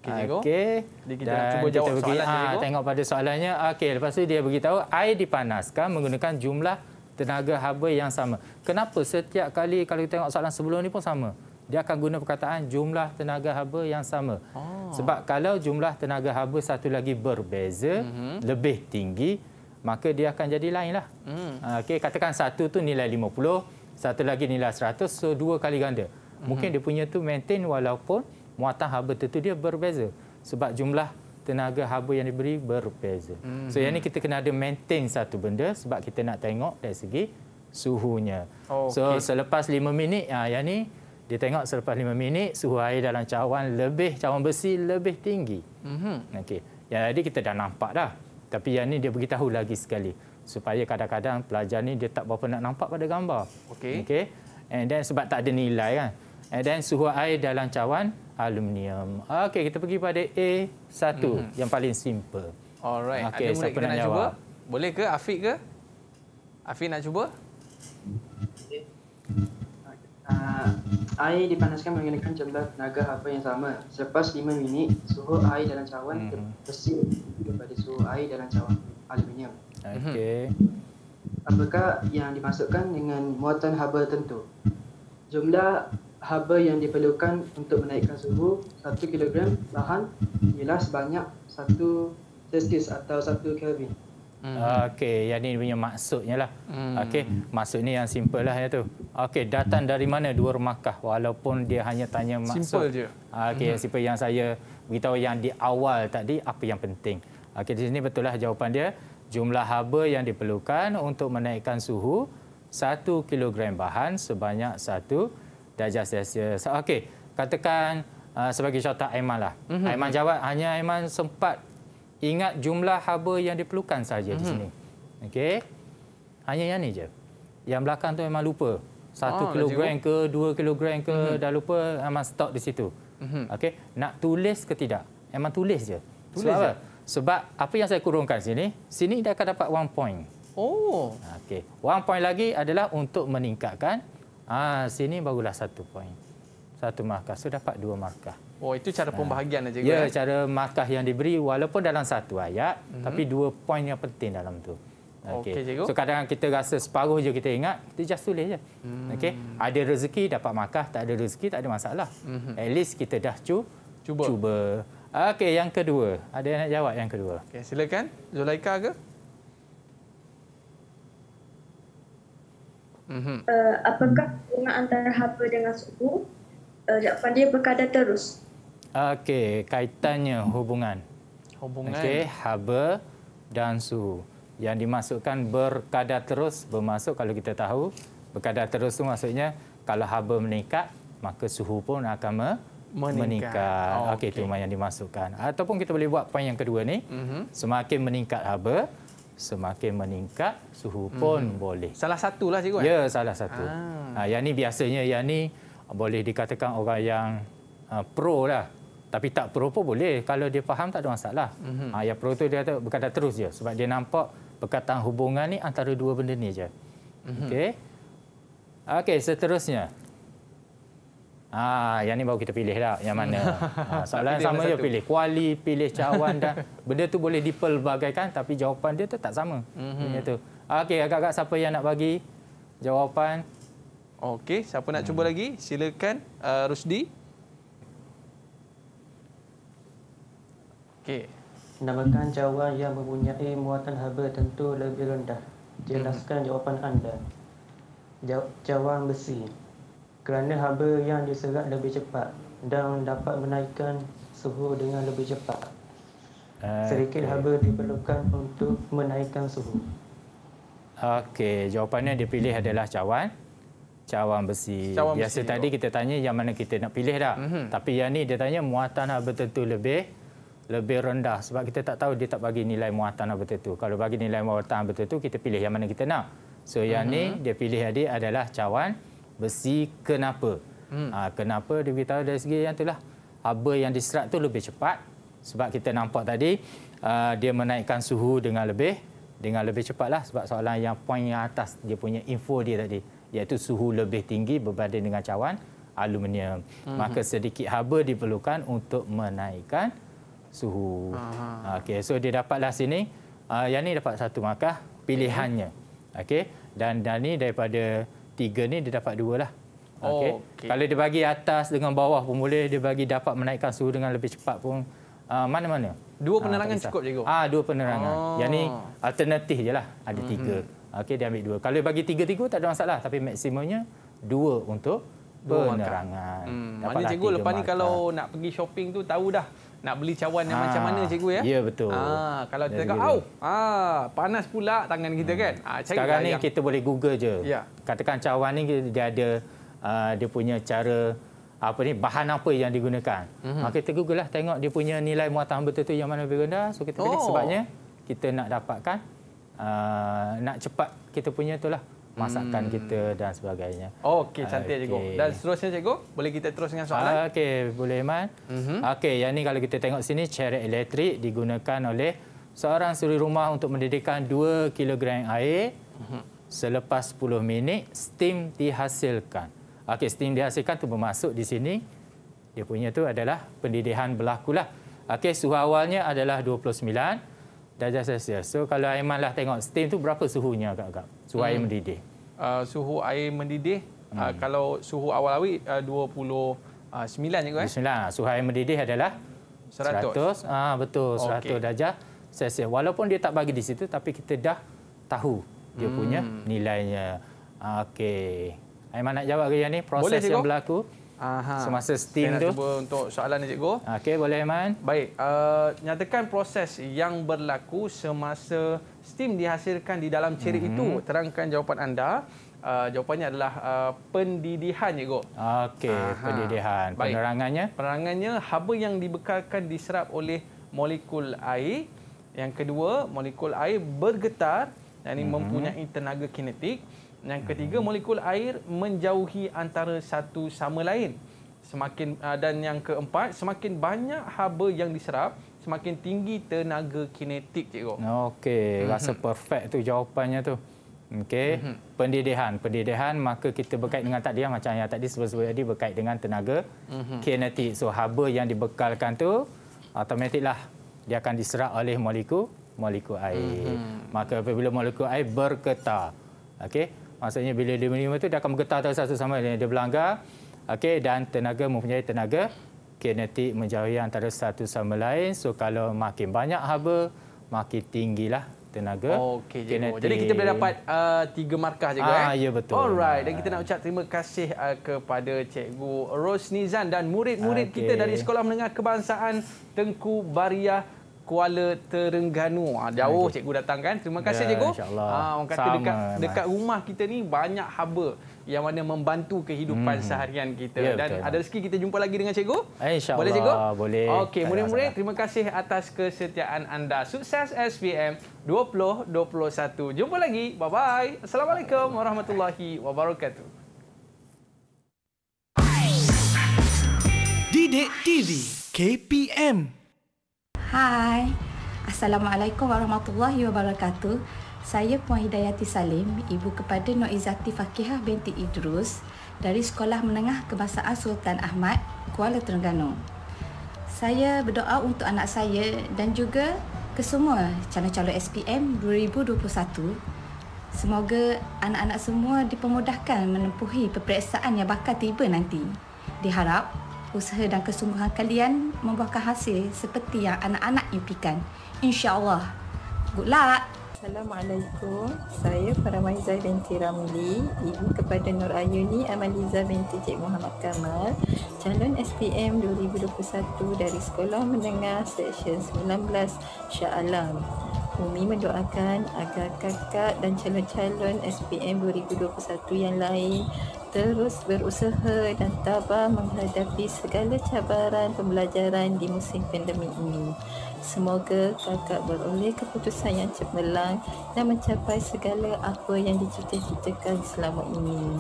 Okey, cikgu. Okay. Kita Dan cuba jawab kita pergi, ah, Tengok pada soalannya. Okey, lepas tu dia tahu. air dipanaskan menggunakan jumlah tenaga haba yang sama. Kenapa setiap kali kalau kita tengok soalan sebelum ni pun sama? dia akan guna perkataan jumlah tenaga haba yang sama. Oh. Sebab kalau jumlah tenaga haba satu lagi berbeza, mm -hmm. lebih tinggi, maka dia akan jadi lainlah. Mm. Ah, okey, katakan satu tu nilai 50, satu lagi nilai 100, so dua kali ganda. Mm -hmm. Mungkin dia punya tu maintain walaupun muatan haba itu dia berbeza sebab jumlah tenaga haba yang diberi berbeza. Mm -hmm. So yang ni kita kena ada maintain satu benda sebab kita nak tengok dari segi suhunya. Oh, okay. So selepas lima minit ya, yang ni dia tengok selepas lima minit suhu air dalam cawan lebih cawan besi lebih tinggi. Mhm. Okey. Yang tadi kita dah nampak dah. Tapi yang ni dia beritahu lagi sekali supaya kadang-kadang pelajar ni dia tak berapa nak nampak pada gambar. Okey. Okey. And then sebab tak ada nilai kan. And then suhu air dalam cawan aluminium. Okey, kita pergi pada A1 mm-hmm. yang paling simple. Alright. Okay, ada siapa nak, nak cuba? Boleh ke Afiq ke? Afiq nak cuba? Ah, air dipanaskan menggunakan jembat tenaga apa yang sama. Selepas 5 minit, suhu air dalam cawan hmm. bersih daripada suhu air dalam cawan aluminium. Okey. Hmm. Apakah yang dimasukkan dengan muatan haba tentu? Jumlah haba yang diperlukan untuk menaikkan suhu 1 kg bahan ialah sebanyak 1 Celsius atau 1 Kelvin. Hmm. Okey, yang ini punya maksudnya lah. Hmm. Okey, maksud ni yang simple lah ya tu. Okey, datang hmm. dari mana dua remakah? Walaupun dia hanya tanya maksud. Simple je. Ah, okey, hmm. simple yang saya beritahu yang di awal tadi, apa yang penting. Okey, di sini betul lah jawapan dia. Jumlah haba yang diperlukan untuk menaikkan suhu satu kilogram bahan sebanyak satu darjah Celsius. Okey, katakan uh, sebagai contoh Aiman lah. Mm-hmm. Aiman jawab hanya Aiman sempat Ingat jumlah haba yang diperlukan saja mm -hmm. di sini. Okey. Hanya yang ni je. Yang belakang tu memang lupa. Satu oh, kilogram ke, dua kilogram ke, mm -hmm. dah lupa, memang stok di situ. Mm -hmm. Okey. Nak tulis ke tidak? Memang tulis je. Tulis Sebab je. Apa? Sebab apa yang saya kurungkan sini, sini dia akan dapat one point. Oh. Okey. One point lagi adalah untuk meningkatkan. Ah, Sini barulah satu point. Satu markah. So dapat dua markah. Oh itu cara pembahagian aja. Ya kan? cara markah yang diberi walaupun dalam satu ayat mm -hmm. tapi dua poin yang penting dalam tu. Okey. Okay, so kadang, kadang kita rasa separuh je kita ingat, kita just tulis je. Mm. Okey. Ada rezeki dapat markah, tak ada rezeki tak ada masalah. Mm -hmm. At least kita dah cu cuba. Cuba. Okey, yang kedua. Ada yang nak jawab yang kedua? Okey, silakan. Zulaika ke? Uh, apakah hubungan antara haba dengan suku? Uh, eh, jawapan dia berkadar terus. Okey, kaitannya hubungan. Hubungan. Okey, haba dan suhu. Yang dimasukkan berkadar terus bermaksud kalau kita tahu berkadar terus itu maksudnya kalau haba meningkat maka suhu pun akan me meningkat. meningkat. Oh, Okey, itu okay. yang dimasukkan. Ataupun kita boleh buat poin yang kedua ni. Uh mhm. -huh. Semakin meningkat haba, semakin meningkat suhu pun uh boleh. Salah satu lah cikgu. Ya, eh? salah satu. Ah. Ha, yang ni biasanya yang ni boleh dikatakan orang yang uh, pro lah tapi tak perlu pun boleh kalau dia faham tak ada masalah. Mm-hmm. Ha, yang tu dia kata berkata terus je sebab dia nampak perkataan hubungan ni antara dua benda ni je. Mm-hmm. Okey. Okey, seterusnya. Ah, ha, yang ni baru kita pilih dah yang mana. Ha, soalan yang sama je pilih kuali, pilih cawan dan benda tu boleh dipelbagaikan tapi jawapan dia tu tak sama. Mm-hmm. Itu. Okey, agak-agak siapa yang nak bagi jawapan? Okey, siapa nak hmm. cuba lagi? Silakan uh, Rusdi. Okey. Namakan cawan yang mempunyai muatan haba tentu lebih rendah. Jelaskan hmm. jawapan anda. Jawab cawan besi. Kerana haba yang diserap lebih cepat dan dapat menaikkan suhu dengan lebih cepat. Sedikit okay. haba diperlukan untuk menaikkan suhu. Okey, jawapannya dia pilih adalah cawan cawan besi. Cawan Biasa besi, tadi oh. kita tanya yang mana kita nak pilih dah. Mm-hmm. Tapi yang ni dia tanya muatan haba tentu lebih lebih rendah sebab kita tak tahu dia tak bagi nilai muatan apa betul tu. Kalau bagi nilai muatan apa betul tu kita pilih yang mana kita nak. So yang uh-huh. ni mhm. dia pilih tadi adalah cawan besi kenapa? Hmm. Ha, kenapa dia beritahu dari segi yang itulah haba yang diserap tu lebih cepat sebab kita nampak tadi uh, dia menaikkan suhu dengan lebih dengan lebih cepatlah sebab soalan yang poin yang atas dia punya info dia tadi iaitu suhu lebih tinggi berbanding dengan cawan aluminium. Uh-huh. Maka sedikit haba diperlukan untuk menaikkan suhu. Okey, so dia dapatlah sini. Uh, yang ni dapat satu markah pilihannya. Okey. Dan dan ni daripada tiga ni dia dapat dua lah. Okey. Oh, okay. Kalau dia bagi atas dengan bawah pun boleh dia bagi dapat menaikkan suhu dengan lebih cepat pun ah, mana-mana. Uh, dua ah, penerangan uh, cukup cikgu. Ah, uh, dua penerangan. Oh. Yang ni alternatif jelah. Ada mm -hmm. tiga. Okey, dia ambil dua. Kalau dia bagi tiga-tiga tak ada masalah tapi maksimumnya dua untuk penerangan. Hmm. Mana cikgu lepas ni kalau nak pergi shopping tu tahu dah nak beli cawan yang ha. macam ah. mana cikgu ya? Ya betul. Ha. kalau kita kata au, ha. panas pula tangan kita hmm. kan. Ha. Ha. sekarang ni yang... kita boleh Google je. Ya. Katakan cawan ni dia ada uh, dia punya cara apa ni bahan apa yang digunakan. Mm-hmm. Ha. kita Google lah tengok dia punya nilai muatan betul tu yang mana lebih rendah so kita pilih oh. sebabnya kita nak dapatkan uh, nak cepat kita punya itulah masakan hmm. kita dan sebagainya. Okey, cantik okay. cikgu. Dan seterusnya cikgu, boleh kita terus dengan soalan? Okey, boleh Iman. Uh mhm. -huh. Okey, yang ni kalau kita tengok sini, ceret elektrik digunakan oleh seorang suri rumah untuk mendidihkan 2 kg air uh mhm. -huh. selepas 10 minit, steam dihasilkan. Okey, steam dihasilkan tu bermaksud di sini, dia punya tu adalah pendidihan berlakulah. Okey, suhu awalnya adalah 29 darjah Celsius. So, kalau Aiman lah tengok steam tu berapa suhunya agak-agak? suhu hmm. air mendidih? Uh, suhu air mendidih uh, hmm. uh, kalau suhu awal awi uh, 29 juga kan? Eh? 29. Ah, suhu air mendidih adalah 100. 100. Ah betul 100 okay. darjah Celsius. Walaupun dia tak bagi di situ tapi kita dah tahu dia hmm. punya nilainya. Ah, okey. Aiman nak jawab ke yang ni proses Boleh, yang berlaku? Aha. Semasa steam tu. tu. Cuba untuk soalan ni cikgu. Okey, boleh Iman. Baik, uh, nyatakan proses yang berlaku semasa steam dihasilkan di dalam ceri mm -hmm. itu. Terangkan jawapan anda. Uh, jawapannya adalah uh, pendidihan, Cikgu. Okey, pendidihan. Penerangannya? Baik. Penerangannya, haba yang dibekalkan diserap oleh molekul air. Yang kedua, molekul air bergetar. Yang ini mm -hmm. mempunyai tenaga kinetik. Yang hmm. ketiga molekul air menjauhi antara satu sama lain. Semakin ah, dan yang keempat semakin banyak haba yang diserap semakin tinggi tenaga kinetik cikgu. Okey, mhm. rasa perfect tu jawapannya tu. Okey, mhm. pendedahan, pendedahan maka kita berkait dengan tadi macam yang tadi sebelum-sebelum tadi berkait dengan tenaga mhm. kinetik. So haba yang dibekalkan tu automatiklah dia akan diserap oleh molekul molekul air. Maka apabila molekul air berketar. Okey maksudnya bila dia menerima itu dia akan bergetar terus satu sama lain dia berlanggar okay, dan tenaga mempunyai tenaga kinetik menjauhi antara satu sama lain so kalau makin banyak haba makin tinggilah tenaga okey jadi kita boleh dapat uh, tiga markah juga ah, eh? ya betul alright dan kita ah. nak ucap terima kasih uh, kepada cikgu Rosnizan dan murid-murid okay. Ah, kita dari sekolah menengah kebangsaan Tengku Bariah Kuala Terengganu. Ha, jauh cikgu datang kan. Terima kasih ya, cikgu. Insya-Allah. Ha, orang kata Sama, dekat dekat rumah kita ni banyak haba yang mana membantu kehidupan hmm. seharian kita ya, dan betul, ada rezeki kita jumpa lagi dengan cikgu. Eh, insya Boleh cikgu? Boleh. Okey, murid-murid terima kasih atas kesetiaan anda. Sukses SPM 2021. Jumpa lagi. Bye bye. Assalamualaikum warahmatullahi wabarakatuh. Didik TV KPM Hai. Assalamualaikum warahmatullahi wabarakatuh. Saya Puan Hidayati Salim, ibu kepada Noizati Fakihah binti Idrus dari Sekolah Menengah Kebangsaan Sultan Ahmad, Kuala Terengganu. Saya berdoa untuk anak saya dan juga kesemua calon-calon SPM 2021. Semoga anak-anak semua dipermudahkan menempuhi peperiksaan yang bakal tiba nanti. Diharap usaha dan kesungguhan kalian membuahkan hasil seperti yang anak-anak impikan. InsyaAllah. Good luck! Assalamualaikum. Saya Paramaiza binti Ramli, ibu kepada Nur Ayuni Amaliza binti Cik Muhammad Kamal, calon SPM 2021 dari Sekolah Menengah Seksyen 19 Shah Alam. Umi mendoakan agar kakak dan calon-calon SPM 2021 yang lain terus berusaha dan tabah menghadapi segala cabaran pembelajaran di musim pandemik ini. Semoga kakak beroleh keputusan yang cemerlang dan mencapai segala apa yang dicita-citakan selama ini.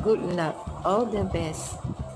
Good luck. All the best.